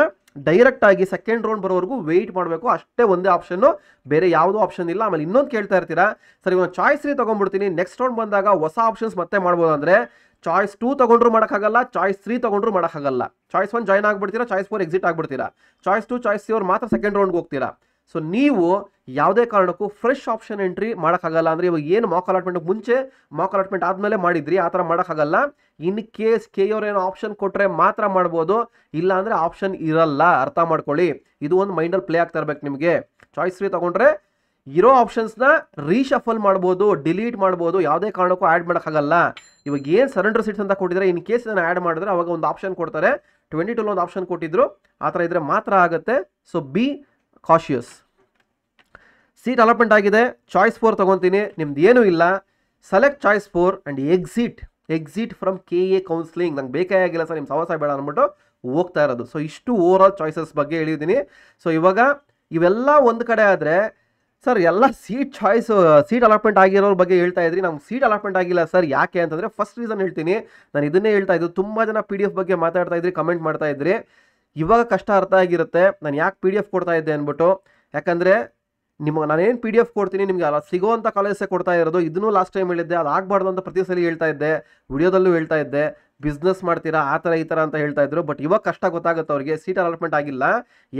ಡೈರೆಕ್ಟ್ ಆಗಿ ಸೆಕೆಂಡ್ ರೌಂಡ್ ಬರೋವರೆಗೂ ವೆಯ್ಟ್ ಮಾಡಬೇಕು ಅಷ್ಟೇ ಒಂದೇ ಆಪ್ಷನ್ನು ಬೇರೆ ಯಾವುದೂ ಆಪ್ಷನ್ ಇಲ್ಲ ಆಮೇಲೆ ಇನ್ನೊಂದು ಕೇಳ್ತಾ ಇರ್ತೀರಾ ಸರ್ ಇವನು ಚಾಯ್ಸ್ ರೀ ತೊಗೊಂಡ್ಬಿಡ್ತೀನಿ ನೆಕ್ಸ್ಟ್ ರೌಂಡ್ ಬಂದಾಗ ಹೊಸ ಆಪ್ಷನ್ಸ್ ಮತ್ತೆ ಮಾಡ್ಬೋದು ಅಂದರೆ ಚಾಯ್ಸ್ ಟೂ ತಗೊಂಡ್ರು ಮಾಡೋಕ್ಕಾಗಲ್ಲ ಚಾಯ್ಸ್ ತ್ರೀ ತಗೊಂಡ್ರು ಮಾಡೋಕ್ಕಾಗಲ್ಲ ಚಾಯ್ಸ್ ಒನ್ ಜಾಯ್ನ್ ಆಗ್ಬಿಡ್ತೀರಾ ಚಾಯ್ಸ್ ಫೋರ್ ಎಕ್ಸಿಟ್ ಆಗ್ಬಿಡ್ತೀರಾ ಚಾಯ್ಸ್ ಟು ಚಾಯ್ಸ್ ಸಿ ಅವ್ರು ಮಾತ್ರ ಸೆಕೆಂಡ್ ರೌಂಡ್ಗೆ ಹೋಗ್ತೀರಾ ಸೊ ನೀವು ಯಾವುದೇ ಕಾರಣಕ್ಕೂ ಫ್ರೆಶ್ ಆಪ್ಷನ್ ಎಂಟ್ರಿ ಮಾಡೋಕ್ಕಾಗಲ್ಲ ಅಂದರೆ ಇವಾಗ ಏನು ಮಾಕ್ ಅಲಾಟ್ಮೆಂಟ್ ಮುಂಚೆ ಮಾಕ್ ಅಲಾಟ್ಮೆಂಟ್ ಆದಮೇಲೆ ಮಾಡಿದ್ರಿ ಆ ಥರ ಮಾಡೋಕ್ಕಾಗಲ್ಲ ಇನ್ ಕೇಸ್ ಕೆ ಏನೋ ಆಪ್ಷನ್ ಕೊಟ್ಟರೆ ಮಾತ್ರ ಮಾಡ್ಬೋದು ಇಲ್ಲ ಅಂದರೆ ಆಪ್ಷನ್ ಇರಲ್ಲ ಅರ್ಥ ಮಾಡ್ಕೊಳ್ಳಿ ಇದು ಒಂದು ಮೈಂಡಲ್ಲಿ ಪ್ಲೇ ಆಗ್ತಾ ಇರಬೇಕು ನಿಮಗೆ ಚಾಯ್ಸ್ ತ್ರೀ ತೊಗೊಂಡ್ರೆ ಇರೋ ಆಪ್ಷನ್ಸ್ನ ರೀಶಫಲ್ ಮಾಡ್ಬೋದು ಡಿಲೀಟ್ ಮಾಡ್ಬೋದು ಯಾವುದೇ ಕಾರಣಕ್ಕೂ ಆ್ಯಡ್ ಮಾಡೋಕ್ಕಾಗಲ್ಲ ಇವಾಗ ಏನು ಸರೆಂಡರ್ ಸೀಟ್ಸ್ ಅಂತ ಕೊಟ್ಟಿದ್ದಾರೆ ಇನ್ ಕೇಸ್ ಇದನ್ನು ಆ್ಯಡ್ ಮಾಡಿದ್ರೆ ಅವಾಗ ಒಂದು ಆಪ್ಷನ್ ಕೊಡ್ತಾರೆ ಟ್ವೆಂಟಿ ಟೂಲ್ ಒಂದು ಆಪ್ಷನ್ ಕೊಟ್ಟಿದ್ರು ಆ ಥರ ಇದ್ದರೆ ಮಾತ್ರ ಆಗುತ್ತೆ so be cautious seat allotment ಆಗಿದೆ ಚಾಯ್ಸ್ ಫೋರ್ ತೊಗೊತೀನಿ ನಿಮ್ದು ಏನೂ ಇಲ್ಲ select choice four and exit exit from K A counselling ನಂಗೆ ಬೇಕೇ ಆಗಿಲ್ಲ ಸರ್ ನಿಮ್ಮ ಸಮಸ್ಯೆ ಬೇಡ ಅಂದ್ಬಿಟ್ಟು ಹೋಗ್ತಾ ಇರೋದು ಸೊ ಇಷ್ಟು ಓವರ್ ಆಲ್ ಚಾಯ್ಸಸ್ ಬಗ್ಗೆ ಹೇಳಿದ್ದೀನಿ ಸೊ ಇವಾಗ ಇವೆಲ್ಲ ಒಂದು ಕಡೆ ಆದರೆ ಸರ್ ಎಲ್ಲ ಸೀಟ್ ಚಾಯ್ಸ್ ಸೀಟ್ ಅಲಾಟ್ಮೆಂಟ್ ಆಗಿರೋರ ಬಗ್ಗೆ ಹೇಳ್ತಾ ಇದ್ರಿ ನಮ್ಗೆ ಸೀಟ್ ಅಲಾಟ್ಮೆಂಟ್ ಆಗಿಲ್ಲ ಸರ್ ಯಾಕೆ ಅಂತಂದರೆ ಫಸ್ಟ್ ರೀಸನ್ ಹೇಳ್ತೀನಿ ನಾನು ಇದನ್ನೇ ಹೇಳ್ತಾ ಇದ್ದು ತುಂಬ ಜನ ಪಿ ಡಿ ಎಫ್ ಬಗ್ಗೆ ಮಾತಾಡ್ತಾ ಇದ್ರಿ ಕಮೆಂಟ್ ಮಾಡ್ತಾ ಇದ್ರಿ ಇವಾಗ ಕಷ್ಟ ಅರ್ಥ ಆಗಿರುತ್ತೆ ನಾನು ಯಾಕೆ ಪಿ ಡಿ ಎಫ್ ಕೊಡ್ತಾ ಇದ್ದೆ ಅಂದ್ಬಿಟ್ಟು ಯಾಕಂದರೆ ನಿಮಗೆ ನಾನೇನು ಪಿ ಡಿ ಎಫ್ ಕೊಡ್ತೀನಿ ನಿಮಗೆ ಅಲ್ಲ ಅಂತ ಕಾಲೇಜೇ ಕೊಡ್ತಾ ಇರೋದು ಇದನ್ನೂ ಲಾಸ್ಟ್ ಟೈಮ್ ಹೇಳಿದ್ದೆ ಅದು ಆಗಬಾರ್ದು ಅಂತ ಪ್ರತಿ ಸಲ ಹೇಳ್ತಾ ಇದ್ದೆ ವಿಡಿಯೋದಲ್ಲೂ ಹೇಳ್ತಾ ಇದ್ದೆ ಬಿಸ್ನೆಸ್ ಮಾಡ್ತೀರಾ ಆ ಥರ ಈ ಥರ ಅಂತ ಹೇಳ್ತಾ ಇದ್ರು ಬಟ್ ಇವಾಗ ಕಷ್ಟ ಗೊತ್ತಾಗುತ್ತೆ ಅವರಿಗೆ ಸೀಟ್ ಅಲಾಟ್ಮೆಂಟ್ ಆಗಿಲ್ಲ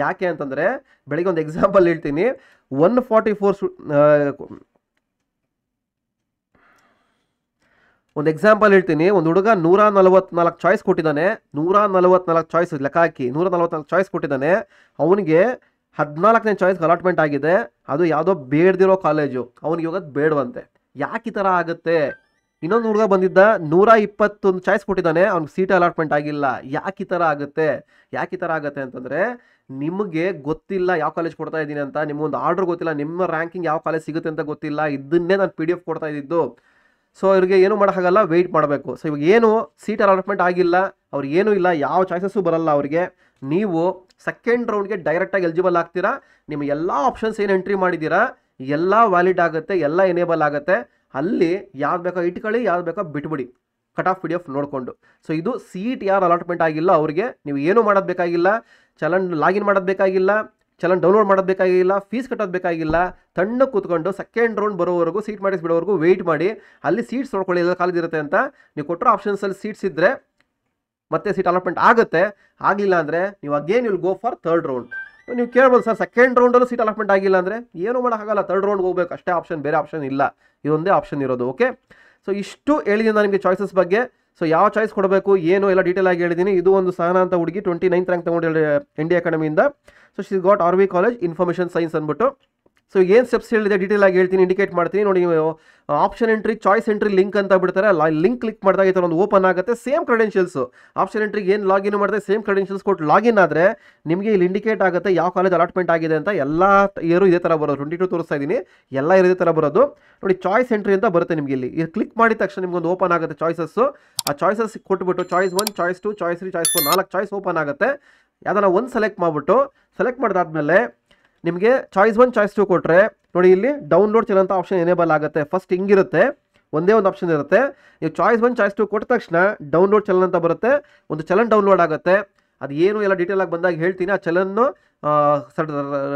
ಯಾಕೆ ಅಂತಂದರೆ ಬೆಳಿಗ್ಗೆ ಒಂದು ಎಕ್ಸಾಂಪಲ್ ಹೇಳ್ತೀನಿ ಒನ್ ಫಾರ್ಟಿ ಫೋರ್ ಒಂದು ಎಕ್ಸಾಂಪಲ್ ಹೇಳ್ತೀನಿ ಒಂದು ಹುಡುಗ ನೂರ ನಲವತ್ನಾಲ್ಕು ಚಾಯ್ಸ್ ಕೊಟ್ಟಿದ್ದಾನೆ ನೂರ ನಲವತ್ನಾಲ್ಕು ಚಾಯ್ಸ್ ಲೆಕ್ಕ ಹಾಕಿ ನೂರ ನಲವತ್ನಾಲ್ಕು ಚಾಯ್ಸ್ ಕೊಟ್ಟಿದ್ದಾನೆ ಅವನಿಗೆ ಹದಿನಾಲ್ಕನೇ ಚಾಯ್ಸ್ಗೆ ಅಲಾಟ್ಮೆಂಟ್ ಆಗಿದೆ ಅದು ಯಾವುದೋ ಬೇಡದಿರೋ ಕಾಲೇಜು ಅವ್ನಿಗೆ ಇವಾಗ ಬೇಡವಂತೆ ಯಾಕೆ ಈ ಥರ ಆಗುತ್ತೆ ಇನ್ನೊಂದು ಹುಡುಗ ಬಂದಿದ್ದ ನೂರ ಇಪ್ಪತ್ತೊಂದು ಚಾಯ್ಸ್ ಕೊಟ್ಟಿದ್ದಾನೆ ಅವ್ನಿಗೆ ಸೀಟ್ ಅಲಾಟ್ಮೆಂಟ್ ಆಗಿಲ್ಲ ಯಾಕೆ ಈ ಥರ ಆಗುತ್ತೆ ಯಾಕೆ ಈ ಥರ ಆಗುತ್ತೆ ಅಂತಂದರೆ ನಿಮಗೆ ಗೊತ್ತಿಲ್ಲ ಯಾವ ಕಾಲೇಜ್ ಕೊಡ್ತಾ ಇದ್ದೀನಿ ಅಂತ ನಿಮಗೊಂದು ಆರ್ಡರ್ ಗೊತ್ತಿಲ್ಲ ನಿಮ್ಮ ರ್ಯಾಂಕಿಂಗ್ ಯಾವ ಕಾಲೇಜ್ ಸಿಗುತ್ತೆ ಅಂತ ಗೊತ್ತಿಲ್ಲ ಇದನ್ನೇ ನಾನು ಪಿ ಡಿ ಎಫ್ ಕೊಡ್ತಾ ಇದ್ದಿದ್ದು ಸೊ ಅವ್ರಿಗೆ ಏನು ಮಾಡೋಕ್ಕಾಗಲ್ಲ ವೆಯ್ಟ್ ಮಾಡಬೇಕು ಸೊ ಇವಾಗ ಏನು ಸೀಟ್ ಅಲಾಟ್ಮೆಂಟ್ ಆಗಿಲ್ಲ ಅವ್ರಿಗೆ ಏನೂ ಇಲ್ಲ ಯಾವ ಚಾಯ್ಸಸ್ಸು ಬರಲ್ಲ ಅವರಿಗೆ ನೀವು ಸೆಕೆಂಡ್ ರೌಂಡ್ಗೆ ಡೈರೆಕ್ಟಾಗಿ ಎಲಿಜಿಬಲ್ ಆಗ್ತೀರಾ ನಿಮ್ಮ ಎಲ್ಲ ಆಪ್ಷನ್ಸ್ ಏನು ಎಂಟ್ರಿ ಮಾಡಿದ್ದೀರಾ ಎಲ್ಲ ವ್ಯಾಲಿಡ್ ಆಗುತ್ತೆ ಎಲ್ಲ ಎನೇಬಲ್ ಆಗುತ್ತೆ ಅಲ್ಲಿ ಯಾವ್ದು ಬೇಕೋ ಇಟ್ಕೊಳ್ಳಿ ಯಾವ್ದು ಬೇಕೋ ಬಿಟ್ಬಿಡಿ cut off P D F ನೋಡಿಕೊಂಡು ಸೊ ಇದು ಸೀಟ್ ಯಾರು ಅಲಾಟ್ಮೆಂಟ್ ಆಗಿಲ್ಲ ಅವರಿಗೆ ನೀವು ಏನೂ ಮಾಡೋದು ಬೇಕಾಗಿಲ್ಲ ಚಲನ್ ಲಾಗಿನ್ ಮಾಡೋದು ಬೇಕಾಗಿಲ್ಲ ಚಲನ್ ಡೌನ್ಲೋಡ್ ಮಾಡೋದು ಬೇಕಾಗಿಲ್ಲ ಫೀಸ್ ಕಟ್ಟೋದು ಬೇಕಾಗಿಲ್ಲ ತಣ್ಣ ಕೂತ್ಕೊಂಡು ಸೆಕೆಂಡ್ ರೌಂಡ್ ಬರೋವರೆಗೂ ಸೀಟ್ ಮಾಡಿಸ್ಬಿಡೋವರೆಗೂ ವೆಯ್ಟ್ ಮಾಡಿ ಅಲ್ಲಿ ಸೀಟ್ಸ್ ನೋಡ್ಕೊಳ್ಳಿ ಎಲ್ಲ ಕಾಲದಿರುತ್ತೆ ಅಂತ ನೀವು ಕೊಟ್ಟರೋ ಆಪ್ಷನ್ಸಲ್ಲಿ ಸೀಟ್ಸ್ ಇದ್ದರೆ ಮತ್ತೆ ಸೀಟ್ ಅಲಾಟ್ಮೆಂಟ್ ಆಗುತ್ತೆ ಆಗಿಲ್ಲ ಅಂದರೆ ನೀವು again will go for third round ನೀವು ಕೇಳ್ಬೋದು ಸರ್ ಸೆಕೆಂಡ್ ರೌಂಡಲ್ಲೂ ಸೀಟ್ ಅಲಾಟ್ಮೆಂಟ್ ಆಗಿಲ್ಲ ಅಂದರೆ ಏನೂ ಮಾಡೋಕ್ಕಾಗಲ್ಲ ತರ್ಡ್ ರೌಂಡ್ಗೆ ಹೋಗ್ಬೇಕು ಅಷ್ಟೇ ಆಪ್ಷನ್ ಬೇರೆ ಆಪ್ಷನ್ ಇಲ್ಲ ಇದೊಂದೇ ಆಪ್ಷನ್ ಇರೋದು ಓಕೆ ಸೊ ಇಷ್ಟು ಹೇಳಿದ್ದೀನಿ ನಾನು ನಿಮಗೆ ಚಾಯ್ಸಸ್ ಬಗ್ಗೆ ಸೊ ಯಾವ ಚಾಯ್ಸ್ ಕೊಡಬೇಕು ಏನು ಎಲ್ಲ ಡೀಟೇಲ್ ಆಗಿ ಹೇಳಿದ್ದೀನಿ ಇದು ಒಂದು ಸಹನಾ ಅಂತ ಹುಡುಗಿ ಟ್ವೆಂಟಿ ನೈನ್ತ್ ರ್ಯಾಂಕ್ ತಗೊಂಡು ಇಂಡಿಯಾ ಅಕಾಡೆಮಿಯಿಂದ so she got R V college information science ಅಂದ್ಬಿಟ್ಟು ಸೊ ಈಗ ಏನು ಸ್ಟೆಪ್ಸ್ ಹೇಳಿದೆ ಡೀಟೇಲ್ ಆಗಿ ಹೇಳ್ತೀನಿ ಇಂಡಿಕೇಟ್ ಮಾಡ್ತೀನಿ ನೋಡಿ ನೀವು option entry choice entry link ಅಂತ ಬಿಡ್ತಾರೆ ಲಿಂಕ್ ಕ್ಲಿಕ್ ಮಾಡಿದಾಗ ಈ ಥರ ಒಂದು ಓಪನ್ ಆಗುತ್ತೆ ಸೇಮ್ ಕ್ರೆಡೆನ್ಷಿಯಲ್ಸ್ ಆಪ್ಷನ್ ಎಂಟ್ರಿಗೆ ಏನು ಲಾಗಿನ್ ಮಾಡಿದೆ ಸೇಮ್ ಕ್ರೆಡೆನ್ಷಿಯಲ್ಸ್ ಕೊಟ್ಟು ಲಾಗಿನ್ ಆದರೆ ನಿಮಗೆ ಇಲ್ಲಿ ಇಂಡಿಕೇಟ್ ಆಗುತ್ತೆ ಯಾವ ಕಾಲೇಜ್ ಅಲಾಟ್ಮೆಂಟ್ ಆಗಿದೆ ಅಂತ ಎಲ್ಲ ಇಯರು ಇದೇ ಥರ ಬರೋದು ಟ್ವೆಂಟಿ ಟು ತೋರಿಸ್ತಾ ಇದ್ದೀನಿ ಎಲ್ಲ ಇರೋ ಇದೇ ಥರ ಬರೋದು ನೋಡಿ ಚಾಯ್ಸ್ ಎಂಟ್ರಿ ಅಂತ ಬರುತ್ತೆ ನಿಮಗೆ ಇಲ್ಲಿ ಇದು ಕ್ಲಿಕ್ ಮಾಡಿದ ತಕ್ಷಣ ಒಂದು ಓಪನ್ ಆಗುತ್ತೆ ಚಾಯ್ಸಸ್ಸು ಆ ಚಾಯ್ಸಸ್ ಕೊಟ್ಬಿಟ್ಟು choice one choice two choice three choice four ನಾಲ್ಕು ಚಾಯ್ಸ್ ಓಪನ್ ಆಗುತ್ತೆ ಅದನ್ನು ಒಂದು ಸೆಲೆಕ್ಟ್ ಮಾಡಿಬಿಟ್ಟು ಸೆಲೆಕ್ಟ್ ಮಾಡಿದಾದ್ಮೇಲೆ ನಿಮಗೆ ಚಾಯ್ಸ್ ಒನ್ ಚಾಯ್ಸ್ ಟು ಕೊಟ್ಟರೆ ನೋಡಿ ಇಲ್ಲಿ ಡೌನ್ಲೋಡ್ ಚಲೋ ಅಂತ ಆಪ್ಷನ್ ಎನೇಬಲ್ ಆಗುತ್ತೆ ಫಸ್ಟ್ ಹಿಂಗಿರುತ್ತೆ ಒಂದೇ ಒಂದು ಆಪ್ಷನ್ ಇರುತ್ತೆ ನೀವು ಚಾಯ್ಸ್ ಒನ್ ಚಾಯ್ಸ್ ಟು ಕೊಟ್ಟ ತಕ್ಷಣ ಡೌನ್ಲೋಡ್ ಚಲನ್ ಅಂತ ಬರುತ್ತೆ ಒಂದು ಚಲನ್ ಡೌನ್ಲೋಡ್ ಆಗುತ್ತೆ ಅದು ಏನು ಎಲ್ಲ ಡೀಟೇಲ್ ಆಗಿ ಬಂದಾಗ ಹೇಳ್ತೀನಿ ಆ ಚಲನ್ನು